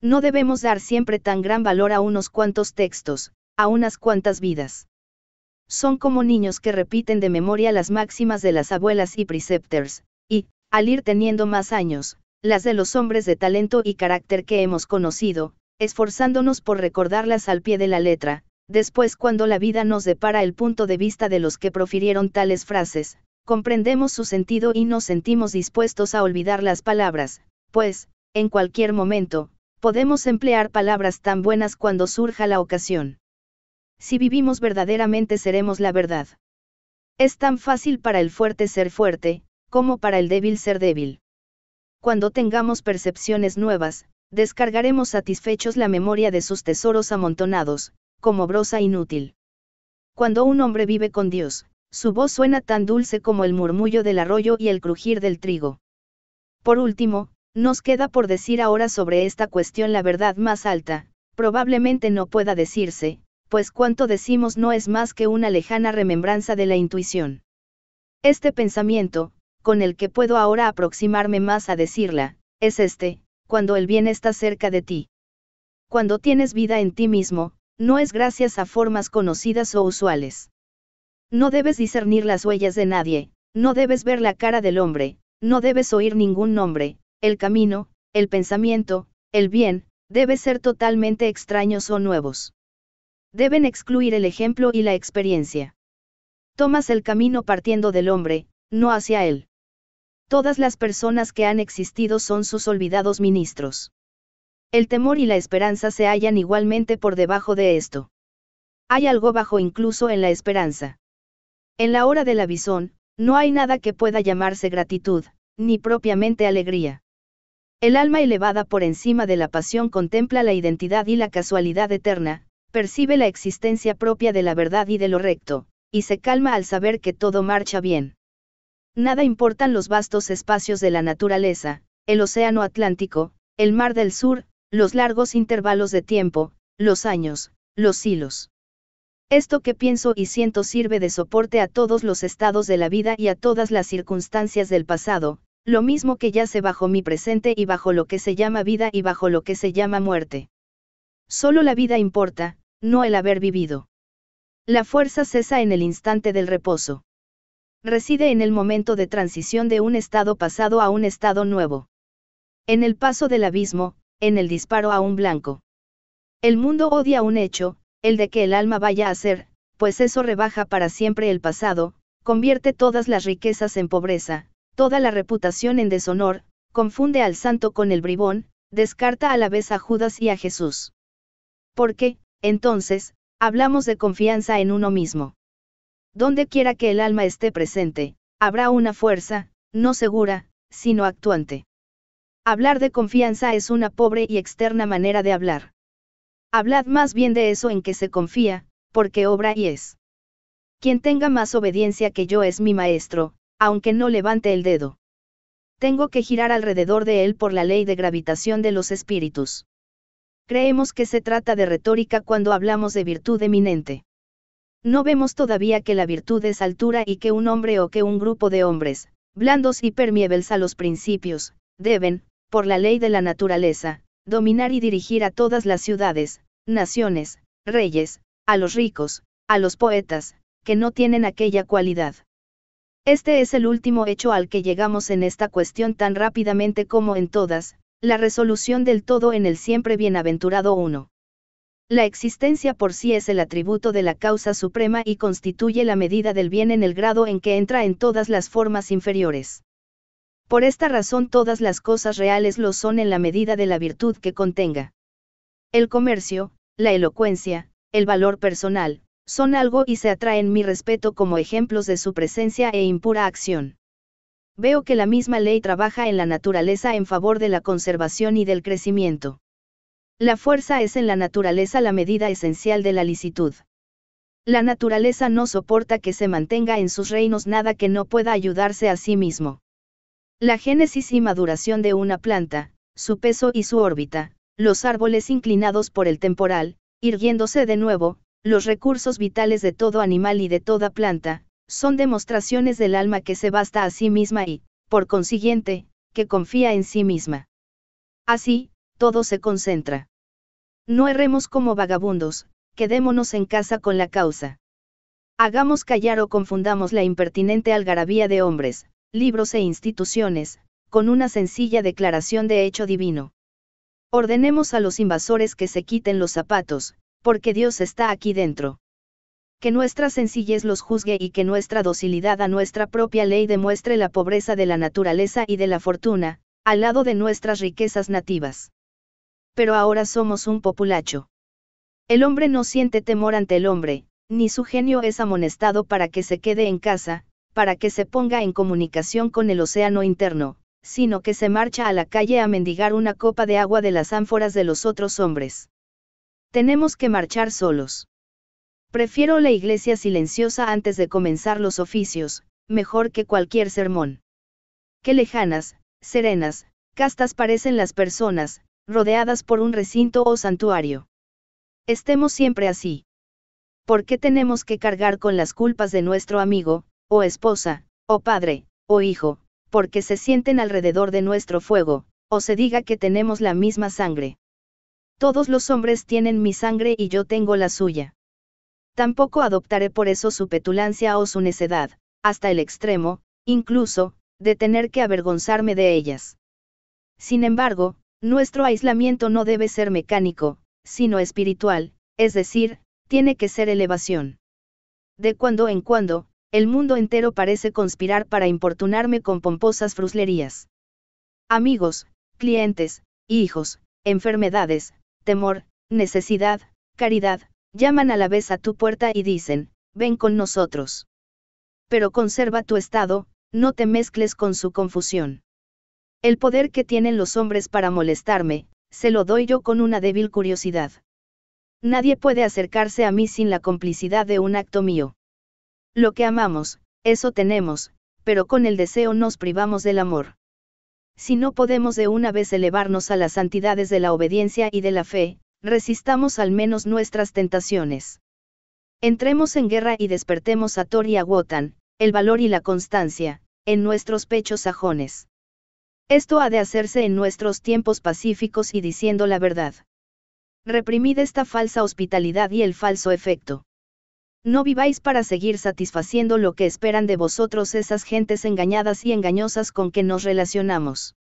No debemos dar siempre tan gran valor a unos cuantos textos, a unas cuantas vidas. Son como niños que repiten de memoria las máximas de las abuelas y preceptors, y, al ir teniendo más años, las de los hombres de talento y carácter que hemos conocido, esforzándonos por recordarlas al pie de la letra, después cuando la vida nos depara el punto de vista de los que profirieron tales frases, comprendemos su sentido y nos sentimos dispuestos a olvidar las palabras, pues, en cualquier momento, podemos emplear palabras tan buenas cuando surja la ocasión. Si vivimos verdaderamente seremos la verdad. Es tan fácil para el fuerte ser fuerte, como para el débil ser débil. Cuando tengamos percepciones nuevas, descargaremos satisfechos la memoria de sus tesoros amontonados, como brosa inútil. Cuando un hombre vive con Dios, su voz suena tan dulce como el murmullo del arroyo y el crujir del trigo. Por último, nos queda por decir ahora sobre esta cuestión la verdad más alta, probablemente no pueda decirse, pues cuanto decimos no es más que una lejana remembranza de la intuición. Este pensamiento, con el que puedo ahora aproximarme más a decirla, es este, cuando el bien está cerca de ti. Cuando tienes vida en ti mismo, no es gracias a formas conocidas o usuales. No debes discernir las huellas de nadie, no debes ver la cara del hombre, no debes oír ningún nombre, el camino, el pensamiento, el bien, debe ser totalmente extraños o nuevos. Deben excluir el ejemplo y la experiencia. Tomas el camino partiendo del hombre, no hacia él. Todas las personas que han existido son sus olvidados ministros. El temor y la esperanza se hallan igualmente por debajo de esto. Hay algo bajo incluso en la esperanza. En la hora del avisón, no hay nada que pueda llamarse gratitud, ni propiamente alegría. El alma elevada por encima de la pasión contempla la identidad y la casualidad eterna, percibe la existencia propia de la verdad y de lo recto, y se calma al saber que todo marcha bien. Nada importan los vastos espacios de la naturaleza, el océano Atlántico, el mar del sur, los largos intervalos de tiempo, los años, los hilos. Esto que pienso y siento sirve de soporte a todos los estados de la vida y a todas las circunstancias del pasado, lo mismo que yace bajo mi presente y bajo lo que se llama vida y bajo lo que se llama muerte. Solo la vida importa, no el haber vivido. La fuerza cesa en el instante del reposo. Reside en el momento de transición de un estado pasado a un estado nuevo. En el paso del abismo, en el disparo a un blanco. El mundo odia un hecho, el de que el alma vaya a ser, pues eso rebaja para siempre el pasado, convierte todas las riquezas en pobreza, toda la reputación en deshonor, confunde al santo con el bribón, descarta a la vez a Judas y a Jesús. Porque, entonces, hablamos de confianza en uno mismo. Donde quiera que el alma esté presente, habrá una fuerza, no segura, sino actuante. Hablar de confianza es una pobre y externa manera de hablar. Hablad más bien de eso en que se confía, porque obra y es. Quien tenga más obediencia que yo es mi maestro, aunque no levante el dedo. Tengo que girar alrededor de él por la ley de gravitación de los espíritus. Creemos que se trata de retórica cuando hablamos de virtud eminente. No vemos todavía que la virtud es altura y que un hombre o que un grupo de hombres, blandos y permeables a los principios, deben, por la ley de la naturaleza, dominar y dirigir a todas las ciudades, naciones, reyes, a los ricos, a los poetas, que no tienen aquella cualidad. Este es el último hecho al que llegamos en esta cuestión tan rápidamente como en todas, la resolución del todo en el siempre bienaventurado uno. La existencia por sí es el atributo de la causa suprema y constituye la medida del bien en el grado en que entra en todas las formas inferiores. Por esta razón todas las cosas reales lo son en la medida de la virtud que contenga. El comercio, la elocuencia, el valor personal, son algo y se atraen mi respeto como ejemplos de su presencia e impura acción. Veo que la misma ley trabaja en la naturaleza en favor de la conservación y del crecimiento. La fuerza es en la naturaleza la medida esencial de la licitud. La naturaleza no soporta que se mantenga en sus reinos nada que no pueda ayudarse a sí mismo. La génesis y maduración de una planta, su peso y su órbita, los árboles inclinados por el temporal, irguiéndose de nuevo, los recursos vitales de todo animal y de toda planta, son demostraciones del alma que se basta a sí misma y, por consiguiente, que confía en sí misma. Así, todo se concentra. No erremos como vagabundos, quedémonos en casa con la causa. Hagamos callar o confundamos la impertinente algarabía de hombres, libros e instituciones, con una sencilla declaración de hecho divino. Ordenemos a los invasores que se quiten los zapatos, porque Dios está aquí dentro. Que nuestra sencillez los juzgue y que nuestra docilidad a nuestra propia ley demuestre la pobreza de la naturaleza y de la fortuna, al lado de nuestras riquezas nativas. Pero ahora somos un populacho. El hombre no siente temor ante el hombre, ni su genio es amonestado para que se quede en casa, para que se ponga en comunicación con el océano interno, sino que se marcha a la calle a mendigar una copa de agua de las ánforas de los otros hombres. Tenemos que marchar solos. Prefiero la iglesia silenciosa antes de comenzar los oficios, mejor que cualquier sermón. Qué lejanas, serenas, castas parecen las personas, rodeadas por un recinto o santuario. Estemos siempre así. ¿Por qué tenemos que cargar con las culpas de nuestro amigo, o oh esposa, o oh padre, o oh hijo, porque se sienten alrededor de nuestro fuego, o se diga que tenemos la misma sangre. Todos los hombres tienen mi sangre y yo tengo la suya. Tampoco adoptaré por eso su petulancia o su necedad, hasta el extremo, incluso, de tener que avergonzarme de ellas. Sin embargo, nuestro aislamiento no debe ser mecánico, sino espiritual, es decir, tiene que ser elevación. De cuando en cuando, el mundo entero parece conspirar para importunarme con pomposas fruslerías. Amigos, clientes, hijos, enfermedades, temor, necesidad, caridad, llaman a la vez a tu puerta y dicen, ven con nosotros. Pero conserva tu estado, no te mezcles con su confusión. El poder que tienen los hombres para molestarme, se lo doy yo con una débil curiosidad. Nadie puede acercarse a mí sin la complicidad de un acto mío. Lo que amamos, eso tenemos, pero con el deseo nos privamos del amor. Si no podemos de una vez elevarnos a las santidades de la obediencia y de la fe, resistamos al menos nuestras tentaciones. Entremos en guerra y despertemos a Thor y a Wotan, el valor y la constancia, en nuestros pechos sajones. Esto ha de hacerse en nuestros tiempos pacíficos y diciendo la verdad. Reprimid esta falsa hospitalidad y el falso efecto. No viváis para seguir satisfaciendo lo que esperan de vosotros esas gentes engañadas y engañosas con que nos relacionamos.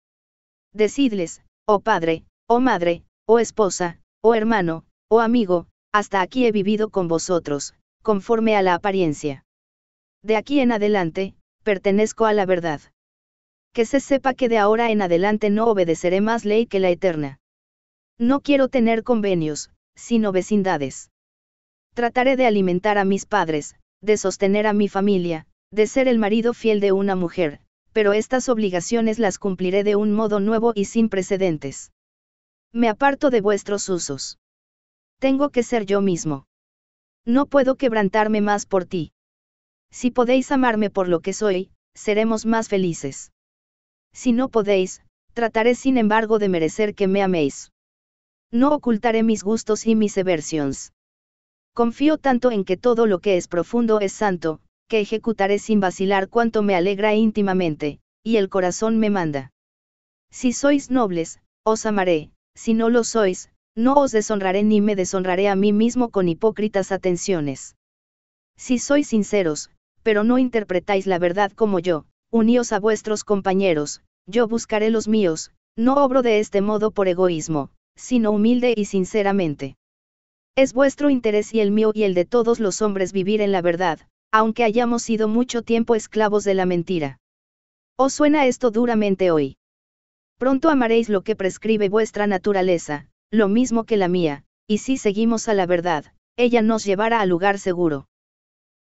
Decidles, oh padre, oh madre, oh esposa, oh hermano, oh amigo, hasta aquí he vivido con vosotros, conforme a la apariencia. De aquí en adelante, pertenezco a la verdad. Que se sepa que de ahora en adelante no obedeceré más ley que la eterna. No quiero tener convenios, sino vecindades. Trataré de alimentar a mis padres, de sostener a mi familia, de ser el marido fiel de una mujer, pero estas obligaciones las cumpliré de un modo nuevo y sin precedentes. Me aparto de vuestros usos. Tengo que ser yo mismo. No puedo quebrantarme más por ti. Si podéis amarme por lo que soy, seremos más felices. Si no podéis, trataré sin embargo de merecer que me améis. No ocultaré mis gustos y mis aversiones. Confío tanto en que todo lo que es profundo es santo, que ejecutaré sin vacilar cuanto me alegra íntimamente, y el corazón me manda. Si sois nobles, os amaré, si no lo sois, no os deshonraré ni me deshonraré a mí mismo con hipócritas atenciones. Si sois sinceros, pero no interpretáis la verdad como yo, uníos a vuestros compañeros, yo buscaré los míos, no obro de este modo por egoísmo, sino humilde y sinceramente. Es vuestro interés y el mío y el de todos los hombres vivir en la verdad, aunque hayamos sido mucho tiempo esclavos de la mentira. ¿Os suena esto duramente hoy? Pronto amaréis lo que prescribe vuestra naturaleza, lo mismo que la mía, y si seguimos a la verdad, ella nos llevará a lugar seguro.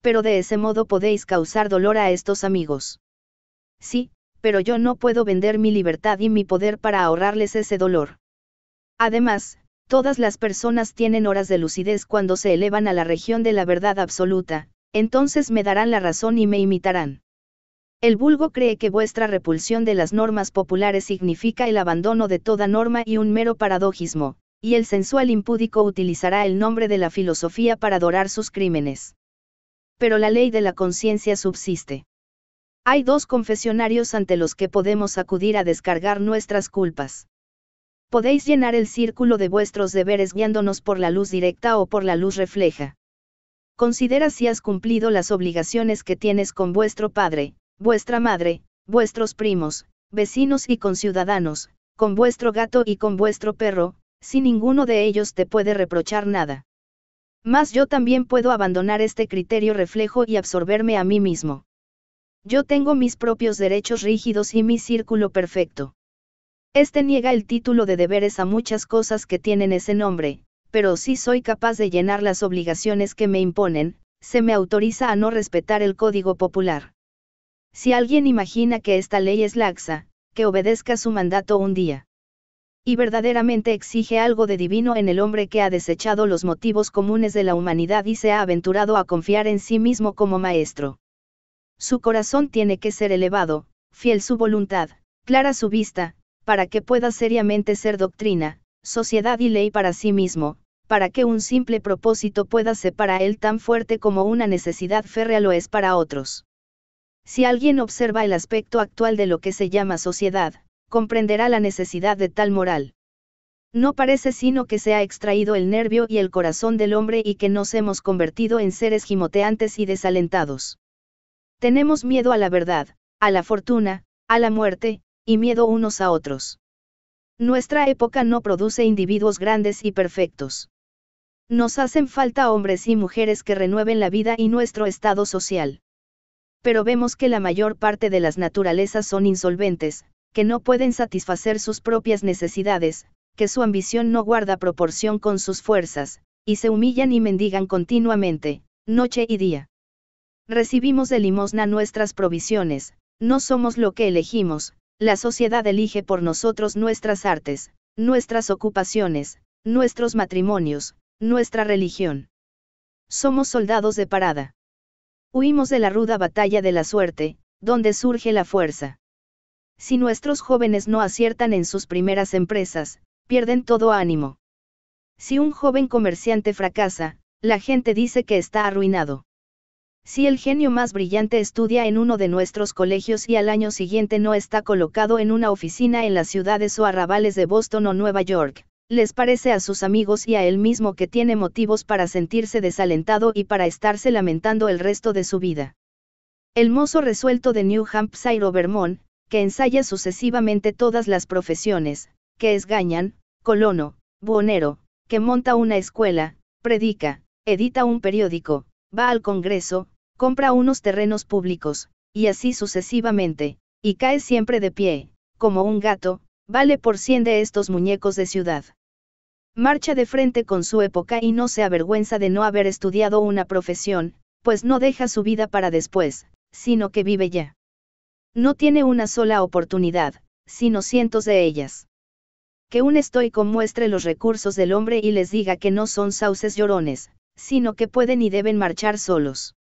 Pero de ese modo podéis causar dolor a estos amigos. Sí, pero yo no puedo vender mi libertad y mi poder para ahorrarles ese dolor. Además, todas las personas tienen horas de lucidez cuando se elevan a la región de la verdad absoluta, entonces me darán la razón y me imitarán. El vulgo cree que vuestra repulsión de las normas populares significa el abandono de toda norma y un mero paradojismo, y el sensual impúdico utilizará el nombre de la filosofía para adorar sus crímenes. Pero la ley de la conciencia subsiste. Hay dos confesionarios ante los que podemos acudir a descargar nuestras culpas. Podéis llenar el círculo de vuestros deberes guiándonos por la luz directa o por la luz refleja. Considera si has cumplido las obligaciones que tienes con vuestro padre, vuestra madre, vuestros primos, vecinos y conciudadanos, con vuestro gato y con vuestro perro, si ninguno de ellos te puede reprochar nada. Mas yo también puedo abandonar este criterio reflejo y absorberme a mí mismo. Yo tengo mis propios derechos rígidos y mi círculo perfecto. Este niega el título de deberes a muchas cosas que tienen ese nombre, pero si soy capaz de llenar las obligaciones que me imponen, se me autoriza a no respetar el código popular. Si alguien imagina que esta ley es laxa, que obedezca su mandato un día. Y verdaderamente exige algo de divino en el hombre que ha desechado los motivos comunes de la humanidad y se ha aventurado a confiar en sí mismo como maestro. Su corazón tiene que ser elevado, fiel su voluntad, clara su vista, para que pueda seriamente ser doctrina, sociedad y ley para sí mismo, para que un simple propósito pueda ser para él tan fuerte como una necesidad férrea lo es para otros. Si alguien observa el aspecto actual de lo que se llama sociedad, comprenderá la necesidad de tal moral. No parece sino que se ha extraído el nervio y el corazón del hombre y que nos hemos convertido en seres gimoteantes y desalentados. Tenemos miedo a la verdad, a la fortuna, a la muerte, y miedo unos a otros. Nuestra época no produce individuos grandes y perfectos. Nos hacen falta hombres y mujeres que renueven la vida y nuestro estado social. Pero vemos que la mayor parte de las naturalezas son insolventes, que no pueden satisfacer sus propias necesidades, que su ambición no guarda proporción con sus fuerzas, y se humillan y mendigan continuamente, noche y día. Recibimos de limosna nuestras provisiones, no somos lo que elegimos, la sociedad elige por nosotros nuestras artes, nuestras ocupaciones, nuestros matrimonios, nuestra religión. Somos soldados de parada. Huimos de la ruda batalla de la suerte, donde surge la fuerza. Si nuestros jóvenes no aciertan en sus primeras empresas, pierden todo ánimo. Si un joven comerciante fracasa, la gente dice que está arruinado. Si el genio más brillante estudia en uno de nuestros colegios y al año siguiente no está colocado en una oficina en las ciudades o arrabales de Boston o Nueva York, les parece a sus amigos y a él mismo que tiene motivos para sentirse desalentado y para estarse lamentando el resto de su vida. El mozo resuelto de New Hampshire o Vermont, que ensaya sucesivamente todas las profesiones, que esgañan, colono, buonero, que monta una escuela, predica, edita un periódico, va al Congreso, compra unos terrenos públicos, y así sucesivamente, y cae siempre de pie, como un gato, vale por cien de estos muñecos de ciudad. Marcha de frente con su época y no se avergüenza de no haber estudiado una profesión, pues no deja su vida para después, sino que vive ya. No tiene una sola oportunidad, sino cientos de ellas. Que un estoico muestre los recursos del hombre y les diga que no son sauces llorones, sino que pueden y deben marchar solos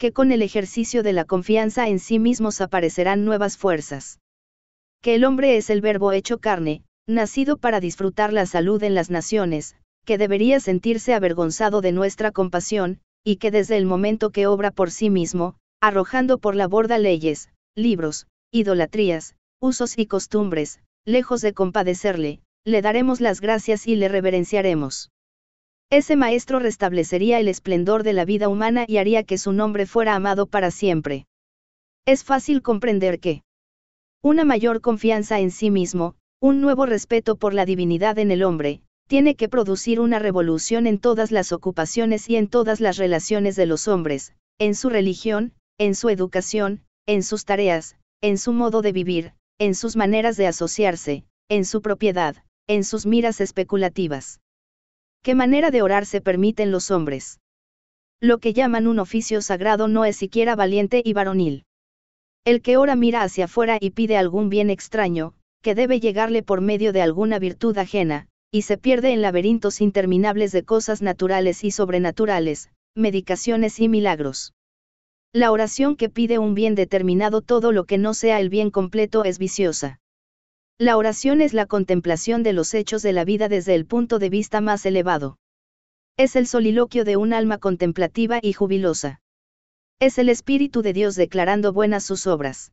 que con el ejercicio de la confianza en sí mismos aparecerán nuevas fuerzas. Que el hombre es el verbo hecho carne, nacido para disfrutar la salud en las naciones, que debería sentirse avergonzado de nuestra compasión, y que desde el momento que obra por sí mismo, arrojando por la borda leyes, libros, idolatrías, usos y costumbres, lejos de compadecerle, le daremos las gracias y le reverenciaremos. Ese maestro restablecería el esplendor de la vida humana y haría que su nombre fuera amado para siempre. Es fácil comprender que una mayor confianza en sí mismo, un nuevo respeto por la divinidad en el hombre, tiene que producir una revolución en todas las ocupaciones y en todas las relaciones de los hombres, en su religión, en su educación, en sus tareas, en su modo de vivir, en sus maneras de asociarse, en su propiedad, en sus miras especulativas. ¿Qué manera de orar se permiten los hombres? Lo que llaman un oficio sagrado no es siquiera valiente y varonil. El que ora mira hacia afuera y pide algún bien extraño, que debe llegarle por medio de alguna virtud ajena, y se pierde en laberintos interminables de cosas naturales y sobrenaturales, medicaciones y milagros. La oración que pide un bien determinado todo lo que no sea el bien completo es viciosa. La oración es la contemplación de los hechos de la vida desde el punto de vista más elevado. Es el soliloquio de un alma contemplativa y jubilosa. Es el Espíritu de Dios declarando buenas sus obras.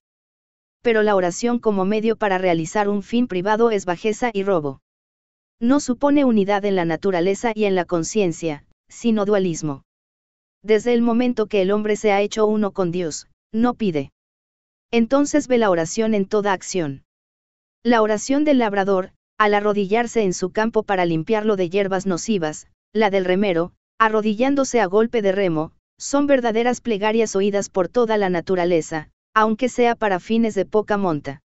Pero la oración como medio para realizar un fin privado es bajeza y robo. No supone unidad en la naturaleza y en la conciencia, sino dualismo. Desde el momento que el hombre se ha hecho uno con Dios, no pide. Entonces ve la oración en toda acción. La oración del labrador, al arrodillarse en su campo para limpiarlo de hierbas nocivas, la del remero, arrodillándose a golpe de remo, son verdaderas plegarias oídas por toda la naturaleza, aunque sea para fines de poca monta.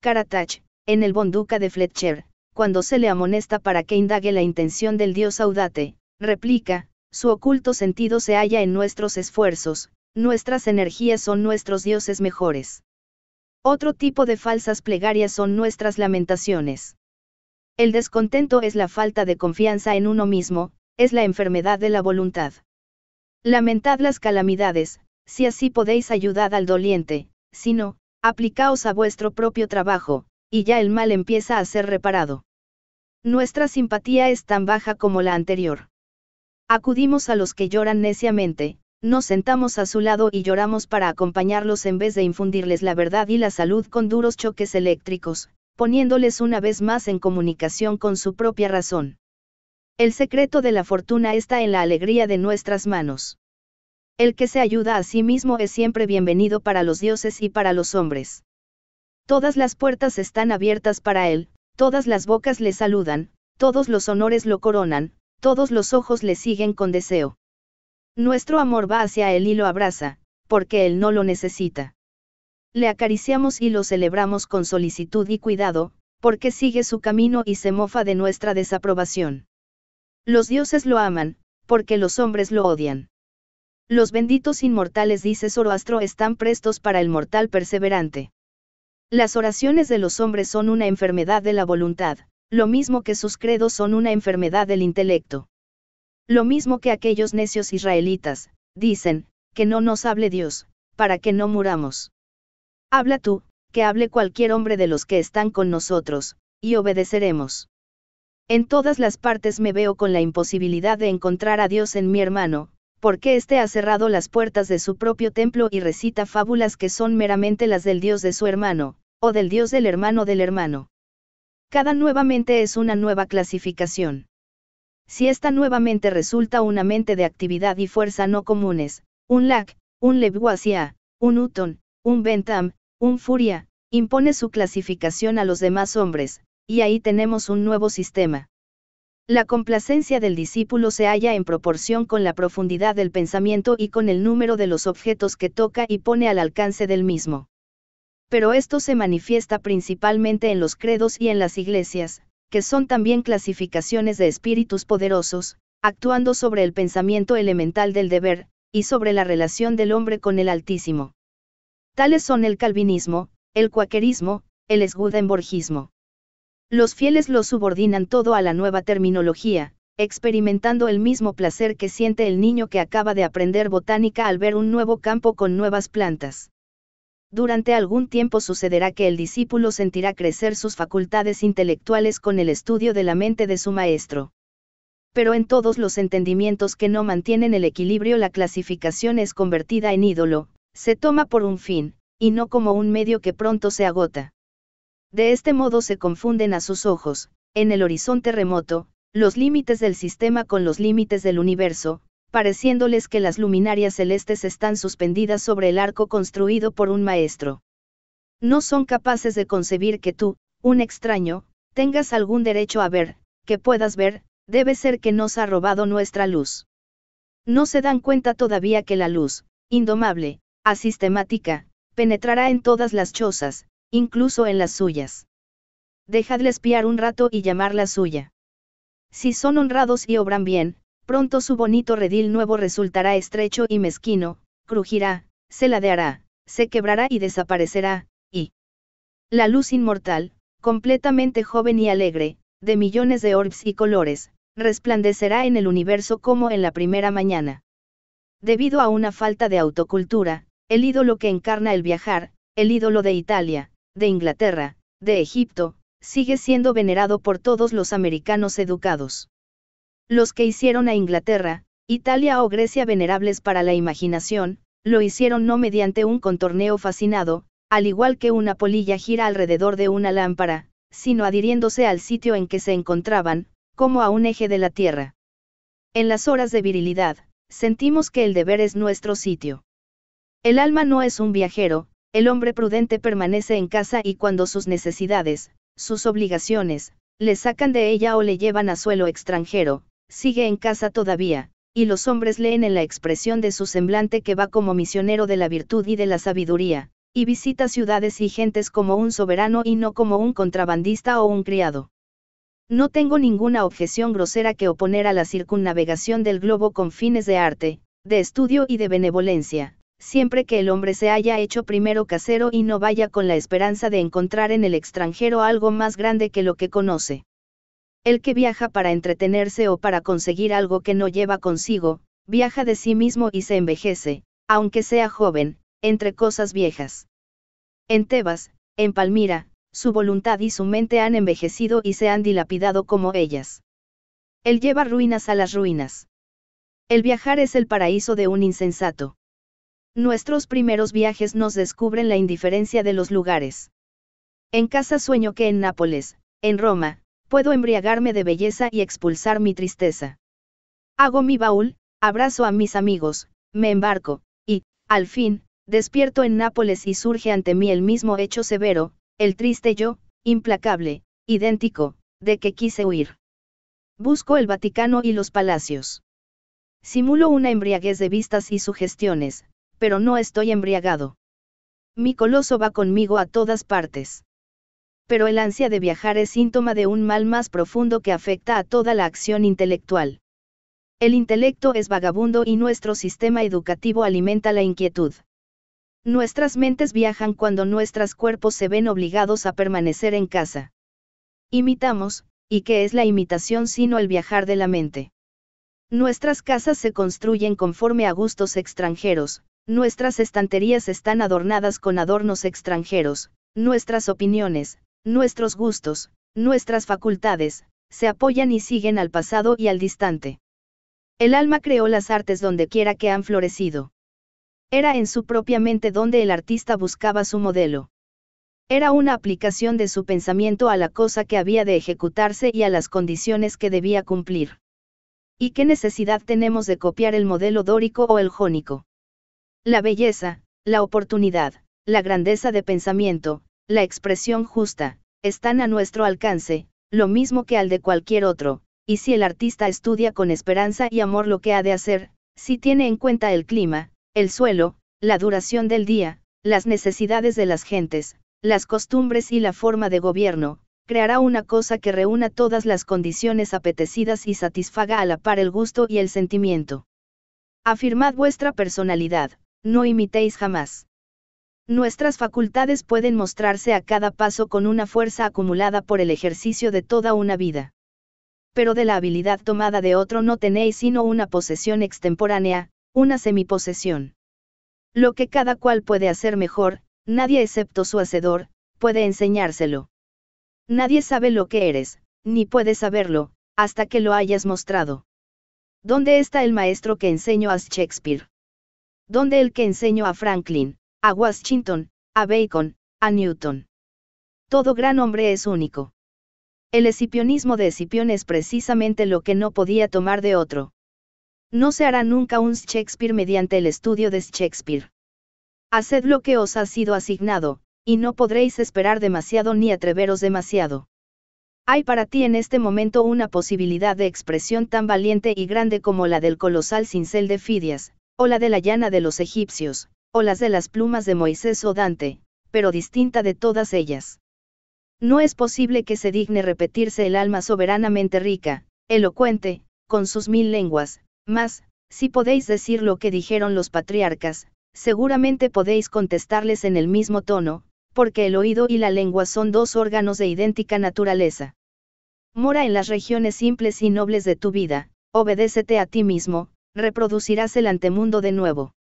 Karatach, en el Bonduca de Fletcher, cuando se le amonesta para que indague la intención del dios audate, replica, su oculto sentido se halla en nuestros esfuerzos, nuestras energías son nuestros dioses mejores. Otro tipo de falsas plegarias son nuestras lamentaciones. El descontento es la falta de confianza en uno mismo, es la enfermedad de la voluntad. Lamentad las calamidades, si así podéis ayudar al doliente, si no, aplicaos a vuestro propio trabajo, y ya el mal empieza a ser reparado. Nuestra simpatía es tan baja como la anterior. Acudimos a los que lloran neciamente, nos sentamos a su lado y lloramos para acompañarlos en vez de infundirles la verdad y la salud con duros choques eléctricos, poniéndoles una vez más en comunicación con su propia razón. El secreto de la fortuna está en la alegría de nuestras manos. El que se ayuda a sí mismo es siempre bienvenido para los dioses y para los hombres. Todas las puertas están abiertas para él, todas las bocas le saludan, todos los honores lo coronan, todos los ojos le siguen con deseo. Nuestro amor va hacia él y lo abraza, porque él no lo necesita. Le acariciamos y lo celebramos con solicitud y cuidado, porque sigue su camino y se mofa de nuestra desaprobación. Los dioses lo aman, porque los hombres lo odian. Los benditos inmortales, dice Zoroastro, están prestos para el mortal perseverante. Las oraciones de los hombres son una enfermedad de la voluntad, lo mismo que sus credos son una enfermedad del intelecto. Lo mismo que aquellos necios israelitas, dicen, que no nos hable Dios, para que no muramos. Habla tú, que hable cualquier hombre de los que están con nosotros, y obedeceremos. En todas las partes me veo con la imposibilidad de encontrar a Dios en mi hermano, porque éste ha cerrado las puertas de su propio templo y recita fábulas que son meramente las del Dios de su hermano, o del Dios del hermano del hermano. Cada nuevamente es una nueva clasificación. Si esta nuevamente resulta una mente de actividad y fuerza no comunes, un Lac, un Leboisier, un Uton, un Bentham, un Furia, impone su clasificación a los demás hombres, y ahí tenemos un nuevo sistema. La complacencia del discípulo se halla en proporción con la profundidad del pensamiento y con el número de los objetos que toca y pone al alcance del mismo. Pero esto se manifiesta principalmente en los credos y en las iglesias, que son también clasificaciones de espíritus poderosos, actuando sobre el pensamiento elemental del deber, y sobre la relación del hombre con el Altísimo. Tales son el calvinismo, el cuaquerismo, el esgudenborgismo. Los fieles lo subordinan todo a la nueva terminología, experimentando el mismo placer que siente el niño que acaba de aprender botánica al ver un nuevo campo con nuevas plantas. Durante algún tiempo sucederá que el discípulo sentirá crecer sus facultades intelectuales con el estudio de la mente de su maestro. Pero en todos los entendimientos que no mantienen el equilibrio la clasificación es convertida en ídolo, se toma por un fin, y no como un medio que pronto se agota. De este modo se confunden a sus ojos, en el horizonte remoto, los límites del sistema con los límites del universo, pareciéndoles que las luminarias celestes están suspendidas sobre el arco construido por un maestro. No son capaces de concebir que tú, un extraño, tengas algún derecho a ver, que puedas ver, debe ser que nos ha robado nuestra luz. No se dan cuenta todavía que la luz, indomable, asistemática, penetrará en todas las chozas, incluso en las suyas. Dejadle espiar un rato y llamarla suya. Si son honrados y obran bien, Pronto su bonito redil nuevo resultará estrecho y mezquino, crujirá, se ladeará, se quebrará y desaparecerá, y la luz inmortal, completamente joven y alegre, de millones de orbs y colores, resplandecerá en el universo como en la primera mañana. Debido a una falta de autocultura, el ídolo que encarna el viajar, el ídolo de Italia, de Inglaterra, de Egipto, sigue siendo venerado por todos los americanos educados. Los que hicieron a Inglaterra, Italia o Grecia venerables para la imaginación, lo hicieron no mediante un contorneo fascinado, al igual que una polilla gira alrededor de una lámpara, sino adhiriéndose al sitio en que se encontraban, como a un eje de la Tierra. En las horas de virilidad, sentimos que el deber es nuestro sitio. El alma no es un viajero, el hombre prudente permanece en casa y cuando sus necesidades, sus obligaciones, le sacan de ella o le llevan a suelo extranjero, sigue en casa todavía, y los hombres leen en la expresión de su semblante que va como misionero de la virtud y de la sabiduría, y visita ciudades y gentes como un soberano y no como un contrabandista o un criado. No tengo ninguna objeción grosera que oponer a la circunnavegación del globo con fines de arte, de estudio y de benevolencia, siempre que el hombre se haya hecho primero casero y no vaya con la esperanza de encontrar en el extranjero algo más grande que lo que conoce. El que viaja para entretenerse o para conseguir algo que no lleva consigo, viaja de sí mismo y se envejece, aunque sea joven, entre cosas viejas. En Tebas, en Palmira, su voluntad y su mente han envejecido y se han dilapidado como ellas. Él lleva ruinas a las ruinas. El viajar es el paraíso de un insensato. Nuestros primeros viajes nos descubren la indiferencia de los lugares. En casa sueño que en Nápoles, en Roma, puedo embriagarme de belleza y expulsar mi tristeza. Hago mi baúl, abrazo a mis amigos, me embarco, y, al fin, despierto en Nápoles y surge ante mí el mismo hecho severo, el triste yo, implacable, idéntico, de que quise huir. Busco el Vaticano y los palacios. Simulo una embriaguez de vistas y sugestiones, pero no estoy embriagado. Mi coloso va conmigo a todas partes pero el ansia de viajar es síntoma de un mal más profundo que afecta a toda la acción intelectual. El intelecto es vagabundo y nuestro sistema educativo alimenta la inquietud. Nuestras mentes viajan cuando nuestros cuerpos se ven obligados a permanecer en casa. Imitamos, y qué es la imitación sino el viajar de la mente. Nuestras casas se construyen conforme a gustos extranjeros, nuestras estanterías están adornadas con adornos extranjeros, nuestras opiniones, Nuestros gustos, nuestras facultades, se apoyan y siguen al pasado y al distante. El alma creó las artes donde quiera que han florecido. Era en su propia mente donde el artista buscaba su modelo. Era una aplicación de su pensamiento a la cosa que había de ejecutarse y a las condiciones que debía cumplir. ¿Y qué necesidad tenemos de copiar el modelo dórico o el jónico? La belleza, la oportunidad, la grandeza de pensamiento, la expresión justa, están a nuestro alcance, lo mismo que al de cualquier otro, y si el artista estudia con esperanza y amor lo que ha de hacer, si tiene en cuenta el clima, el suelo, la duración del día, las necesidades de las gentes, las costumbres y la forma de gobierno, creará una cosa que reúna todas las condiciones apetecidas y satisfaga a la par el gusto y el sentimiento. Afirmad vuestra personalidad, no imitéis jamás. Nuestras facultades pueden mostrarse a cada paso con una fuerza acumulada por el ejercicio de toda una vida. Pero de la habilidad tomada de otro no tenéis sino una posesión extemporánea, una semiposesión. Lo que cada cual puede hacer mejor, nadie excepto su hacedor, puede enseñárselo. Nadie sabe lo que eres, ni puede saberlo, hasta que lo hayas mostrado. ¿Dónde está el maestro que enseñó a Shakespeare? ¿Dónde el que enseñó a Franklin? a Washington, a Bacon, a Newton. Todo gran hombre es único. El escipionismo de Escipión es precisamente lo que no podía tomar de otro. No se hará nunca un Shakespeare mediante el estudio de Shakespeare. Haced lo que os ha sido asignado, y no podréis esperar demasiado ni atreveros demasiado. Hay para ti en este momento una posibilidad de expresión tan valiente y grande como la del colosal cincel de Fidias, o la de la llana de los egipcios, o las de las plumas de Moisés o Dante, pero distinta de todas ellas. No es posible que se digne repetirse el alma soberanamente rica, elocuente, con sus mil lenguas, mas, si podéis decir lo que dijeron los patriarcas, seguramente podéis contestarles en el mismo tono, porque el oído y la lengua son dos órganos de idéntica naturaleza. Mora en las regiones simples y nobles de tu vida, obedécete a ti mismo, reproducirás el antemundo de nuevo.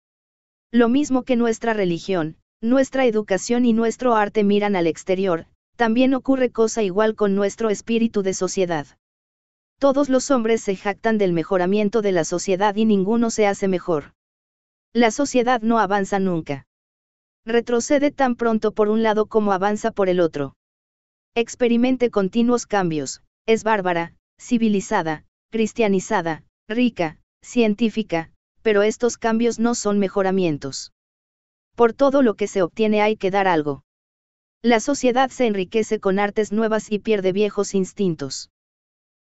Lo mismo que nuestra religión, nuestra educación y nuestro arte miran al exterior, también ocurre cosa igual con nuestro espíritu de sociedad. Todos los hombres se jactan del mejoramiento de la sociedad y ninguno se hace mejor. La sociedad no avanza nunca. Retrocede tan pronto por un lado como avanza por el otro. Experimente continuos cambios, es bárbara, civilizada, cristianizada, rica, científica, pero estos cambios no son mejoramientos. Por todo lo que se obtiene hay que dar algo. La sociedad se enriquece con artes nuevas y pierde viejos instintos.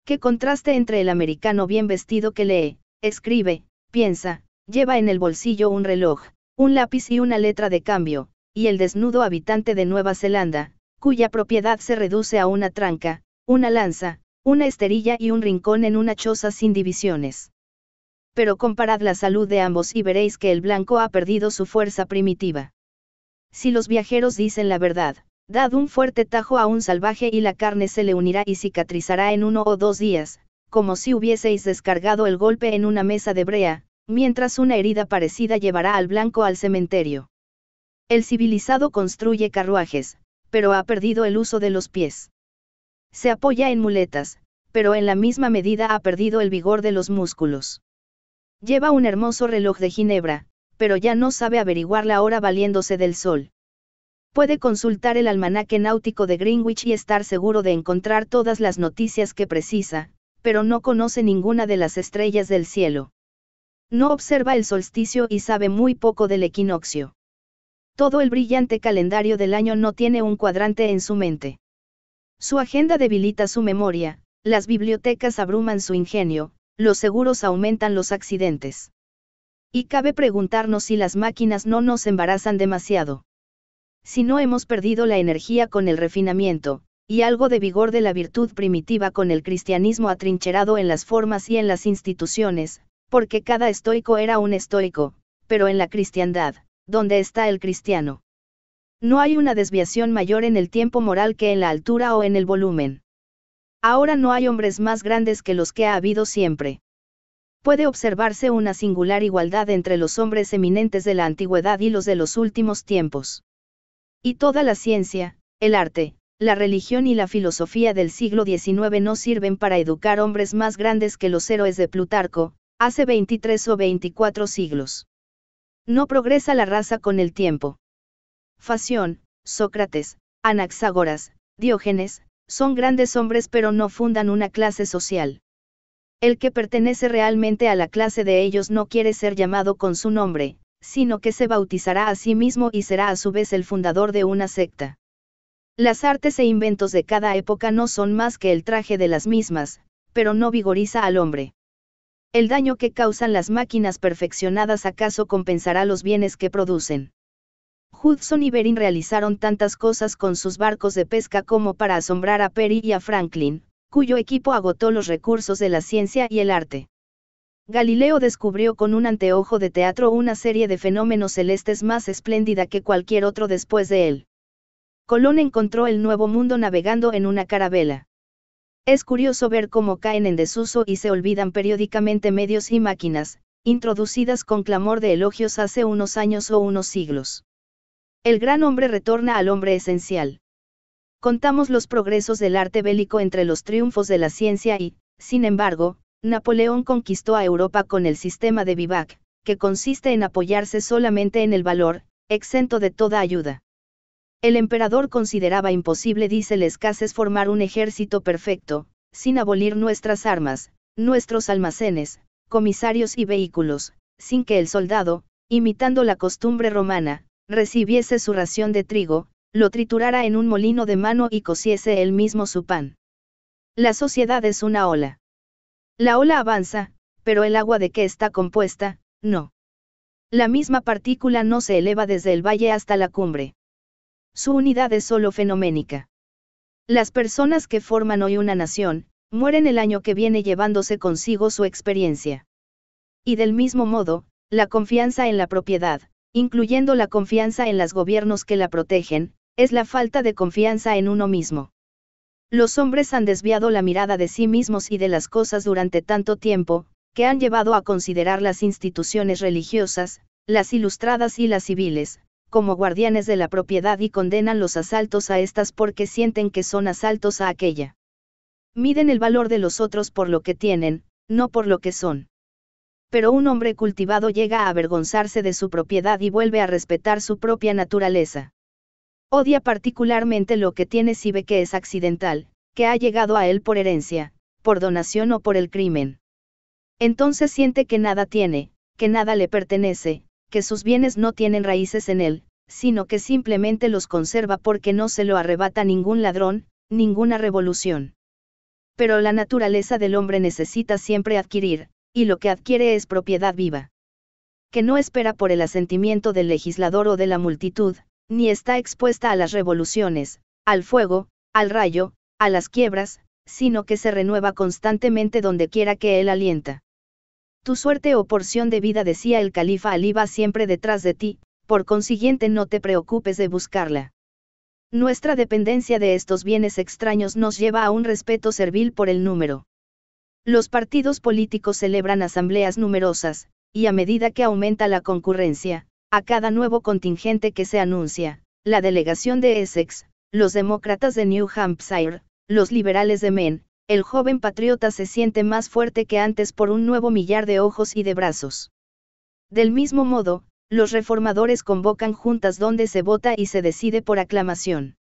Qué contraste entre el americano bien vestido que lee, escribe, piensa, lleva en el bolsillo un reloj, un lápiz y una letra de cambio, y el desnudo habitante de Nueva Zelanda, cuya propiedad se reduce a una tranca, una lanza, una esterilla y un rincón en una choza sin divisiones pero comparad la salud de ambos y veréis que el blanco ha perdido su fuerza primitiva. Si los viajeros dicen la verdad, dad un fuerte tajo a un salvaje y la carne se le unirá y cicatrizará en uno o dos días, como si hubieseis descargado el golpe en una mesa de brea, mientras una herida parecida llevará al blanco al cementerio. El civilizado construye carruajes, pero ha perdido el uso de los pies. Se apoya en muletas, pero en la misma medida ha perdido el vigor de los músculos. Lleva un hermoso reloj de Ginebra, pero ya no sabe averiguar la hora valiéndose del sol. Puede consultar el almanaque náutico de Greenwich y estar seguro de encontrar todas las noticias que precisa, pero no conoce ninguna de las estrellas del cielo. No observa el solsticio y sabe muy poco del equinoccio. Todo el brillante calendario del año no tiene un cuadrante en su mente. Su agenda debilita su memoria, las bibliotecas abruman su ingenio, los seguros aumentan los accidentes. Y cabe preguntarnos si las máquinas no nos embarazan demasiado. Si no hemos perdido la energía con el refinamiento, y algo de vigor de la virtud primitiva con el cristianismo atrincherado en las formas y en las instituciones, porque cada estoico era un estoico, pero en la cristiandad, donde está el cristiano. No hay una desviación mayor en el tiempo moral que en la altura o en el volumen. Ahora no hay hombres más grandes que los que ha habido siempre. Puede observarse una singular igualdad entre los hombres eminentes de la antigüedad y los de los últimos tiempos. Y toda la ciencia, el arte, la religión y la filosofía del siglo XIX no sirven para educar hombres más grandes que los héroes de Plutarco, hace 23 o 24 siglos. No progresa la raza con el tiempo. Fasión, Sócrates, Anaxágoras, Diógenes, son grandes hombres pero no fundan una clase social. El que pertenece realmente a la clase de ellos no quiere ser llamado con su nombre, sino que se bautizará a sí mismo y será a su vez el fundador de una secta. Las artes e inventos de cada época no son más que el traje de las mismas, pero no vigoriza al hombre. El daño que causan las máquinas perfeccionadas acaso compensará los bienes que producen. Hudson y Bering realizaron tantas cosas con sus barcos de pesca como para asombrar a Perry y a Franklin, cuyo equipo agotó los recursos de la ciencia y el arte. Galileo descubrió con un anteojo de teatro una serie de fenómenos celestes más espléndida que cualquier otro después de él. Colón encontró el nuevo mundo navegando en una carabela. Es curioso ver cómo caen en desuso y se olvidan periódicamente medios y máquinas, introducidas con clamor de elogios hace unos años o unos siglos. El gran hombre retorna al hombre esencial. Contamos los progresos del arte bélico entre los triunfos de la ciencia y, sin embargo, Napoleón conquistó a Europa con el sistema de vivac, que consiste en apoyarse solamente en el valor, exento de toda ayuda. El emperador consideraba imposible, dice les escasez, formar un ejército perfecto, sin abolir nuestras armas, nuestros almacenes, comisarios y vehículos, sin que el soldado, imitando la costumbre romana, recibiese su ración de trigo, lo triturara en un molino de mano y cosiese él mismo su pan. La sociedad es una ola. La ola avanza, pero el agua de que está compuesta, no. La misma partícula no se eleva desde el valle hasta la cumbre. Su unidad es solo fenoménica. Las personas que forman hoy una nación, mueren el año que viene llevándose consigo su experiencia. Y del mismo modo, la confianza en la propiedad, incluyendo la confianza en los gobiernos que la protegen, es la falta de confianza en uno mismo. Los hombres han desviado la mirada de sí mismos y de las cosas durante tanto tiempo, que han llevado a considerar las instituciones religiosas, las ilustradas y las civiles, como guardianes de la propiedad y condenan los asaltos a estas porque sienten que son asaltos a aquella. Miden el valor de los otros por lo que tienen, no por lo que son pero un hombre cultivado llega a avergonzarse de su propiedad y vuelve a respetar su propia naturaleza. Odia particularmente lo que tiene si ve que es accidental, que ha llegado a él por herencia, por donación o por el crimen. Entonces siente que nada tiene, que nada le pertenece, que sus bienes no tienen raíces en él, sino que simplemente los conserva porque no se lo arrebata ningún ladrón, ninguna revolución. Pero la naturaleza del hombre necesita siempre adquirir, y lo que adquiere es propiedad viva. Que no espera por el asentimiento del legislador o de la multitud, ni está expuesta a las revoluciones, al fuego, al rayo, a las quiebras, sino que se renueva constantemente donde quiera que él alienta. Tu suerte o porción de vida, decía el califa Ali, va siempre detrás de ti, por consiguiente no te preocupes de buscarla. Nuestra dependencia de estos bienes extraños nos lleva a un respeto servil por el número. Los partidos políticos celebran asambleas numerosas, y a medida que aumenta la concurrencia, a cada nuevo contingente que se anuncia, la delegación de Essex, los demócratas de New Hampshire, los liberales de Maine, el joven patriota se siente más fuerte que antes por un nuevo millar de ojos y de brazos. Del mismo modo, los reformadores convocan juntas donde se vota y se decide por aclamación.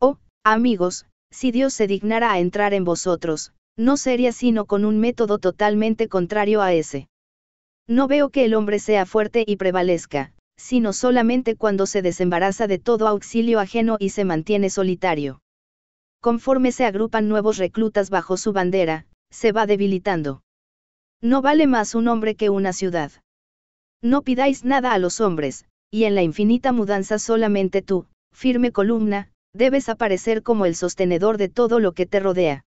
Oh, amigos, si Dios se dignara a entrar en vosotros, no sería sino con un método totalmente contrario a ese. No veo que el hombre sea fuerte y prevalezca, sino solamente cuando se desembaraza de todo auxilio ajeno y se mantiene solitario. Conforme se agrupan nuevos reclutas bajo su bandera, se va debilitando. No vale más un hombre que una ciudad. No pidáis nada a los hombres, y en la infinita mudanza solamente tú, firme columna, debes aparecer como el sostenedor de todo lo que te rodea.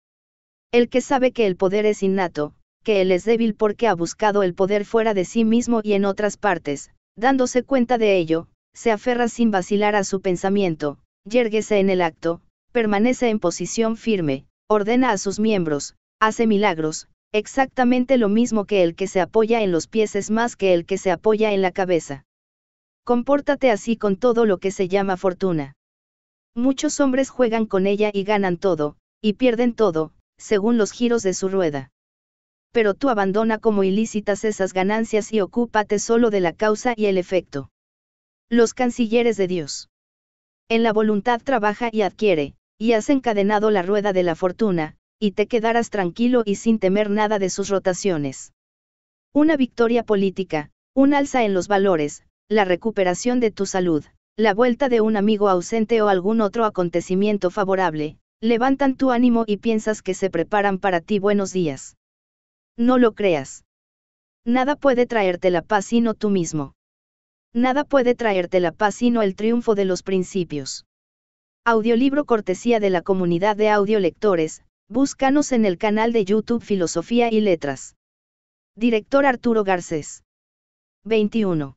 El que sabe que el poder es innato, que él es débil porque ha buscado el poder fuera de sí mismo y en otras partes, dándose cuenta de ello, se aferra sin vacilar a su pensamiento, yérguese en el acto, permanece en posición firme, ordena a sus miembros, hace milagros, exactamente lo mismo que el que se apoya en los pies es más que el que se apoya en la cabeza. Compórtate así con todo lo que se llama fortuna. Muchos hombres juegan con ella y ganan todo, y pierden todo, según los giros de su rueda. Pero tú abandona como ilícitas esas ganancias y ocúpate solo de la causa y el efecto. Los cancilleres de Dios. En la voluntad trabaja y adquiere, y has encadenado la rueda de la fortuna, y te quedarás tranquilo y sin temer nada de sus rotaciones. Una victoria política, un alza en los valores, la recuperación de tu salud, la vuelta de un amigo ausente o algún otro acontecimiento favorable, Levantan tu ánimo y piensas que se preparan para ti buenos días. No lo creas. Nada puede traerte la paz sino tú mismo. Nada puede traerte la paz sino el triunfo de los principios. Audiolibro cortesía de la comunidad de audiolectores, búscanos en el canal de YouTube Filosofía y Letras. Director Arturo Garcés. 21.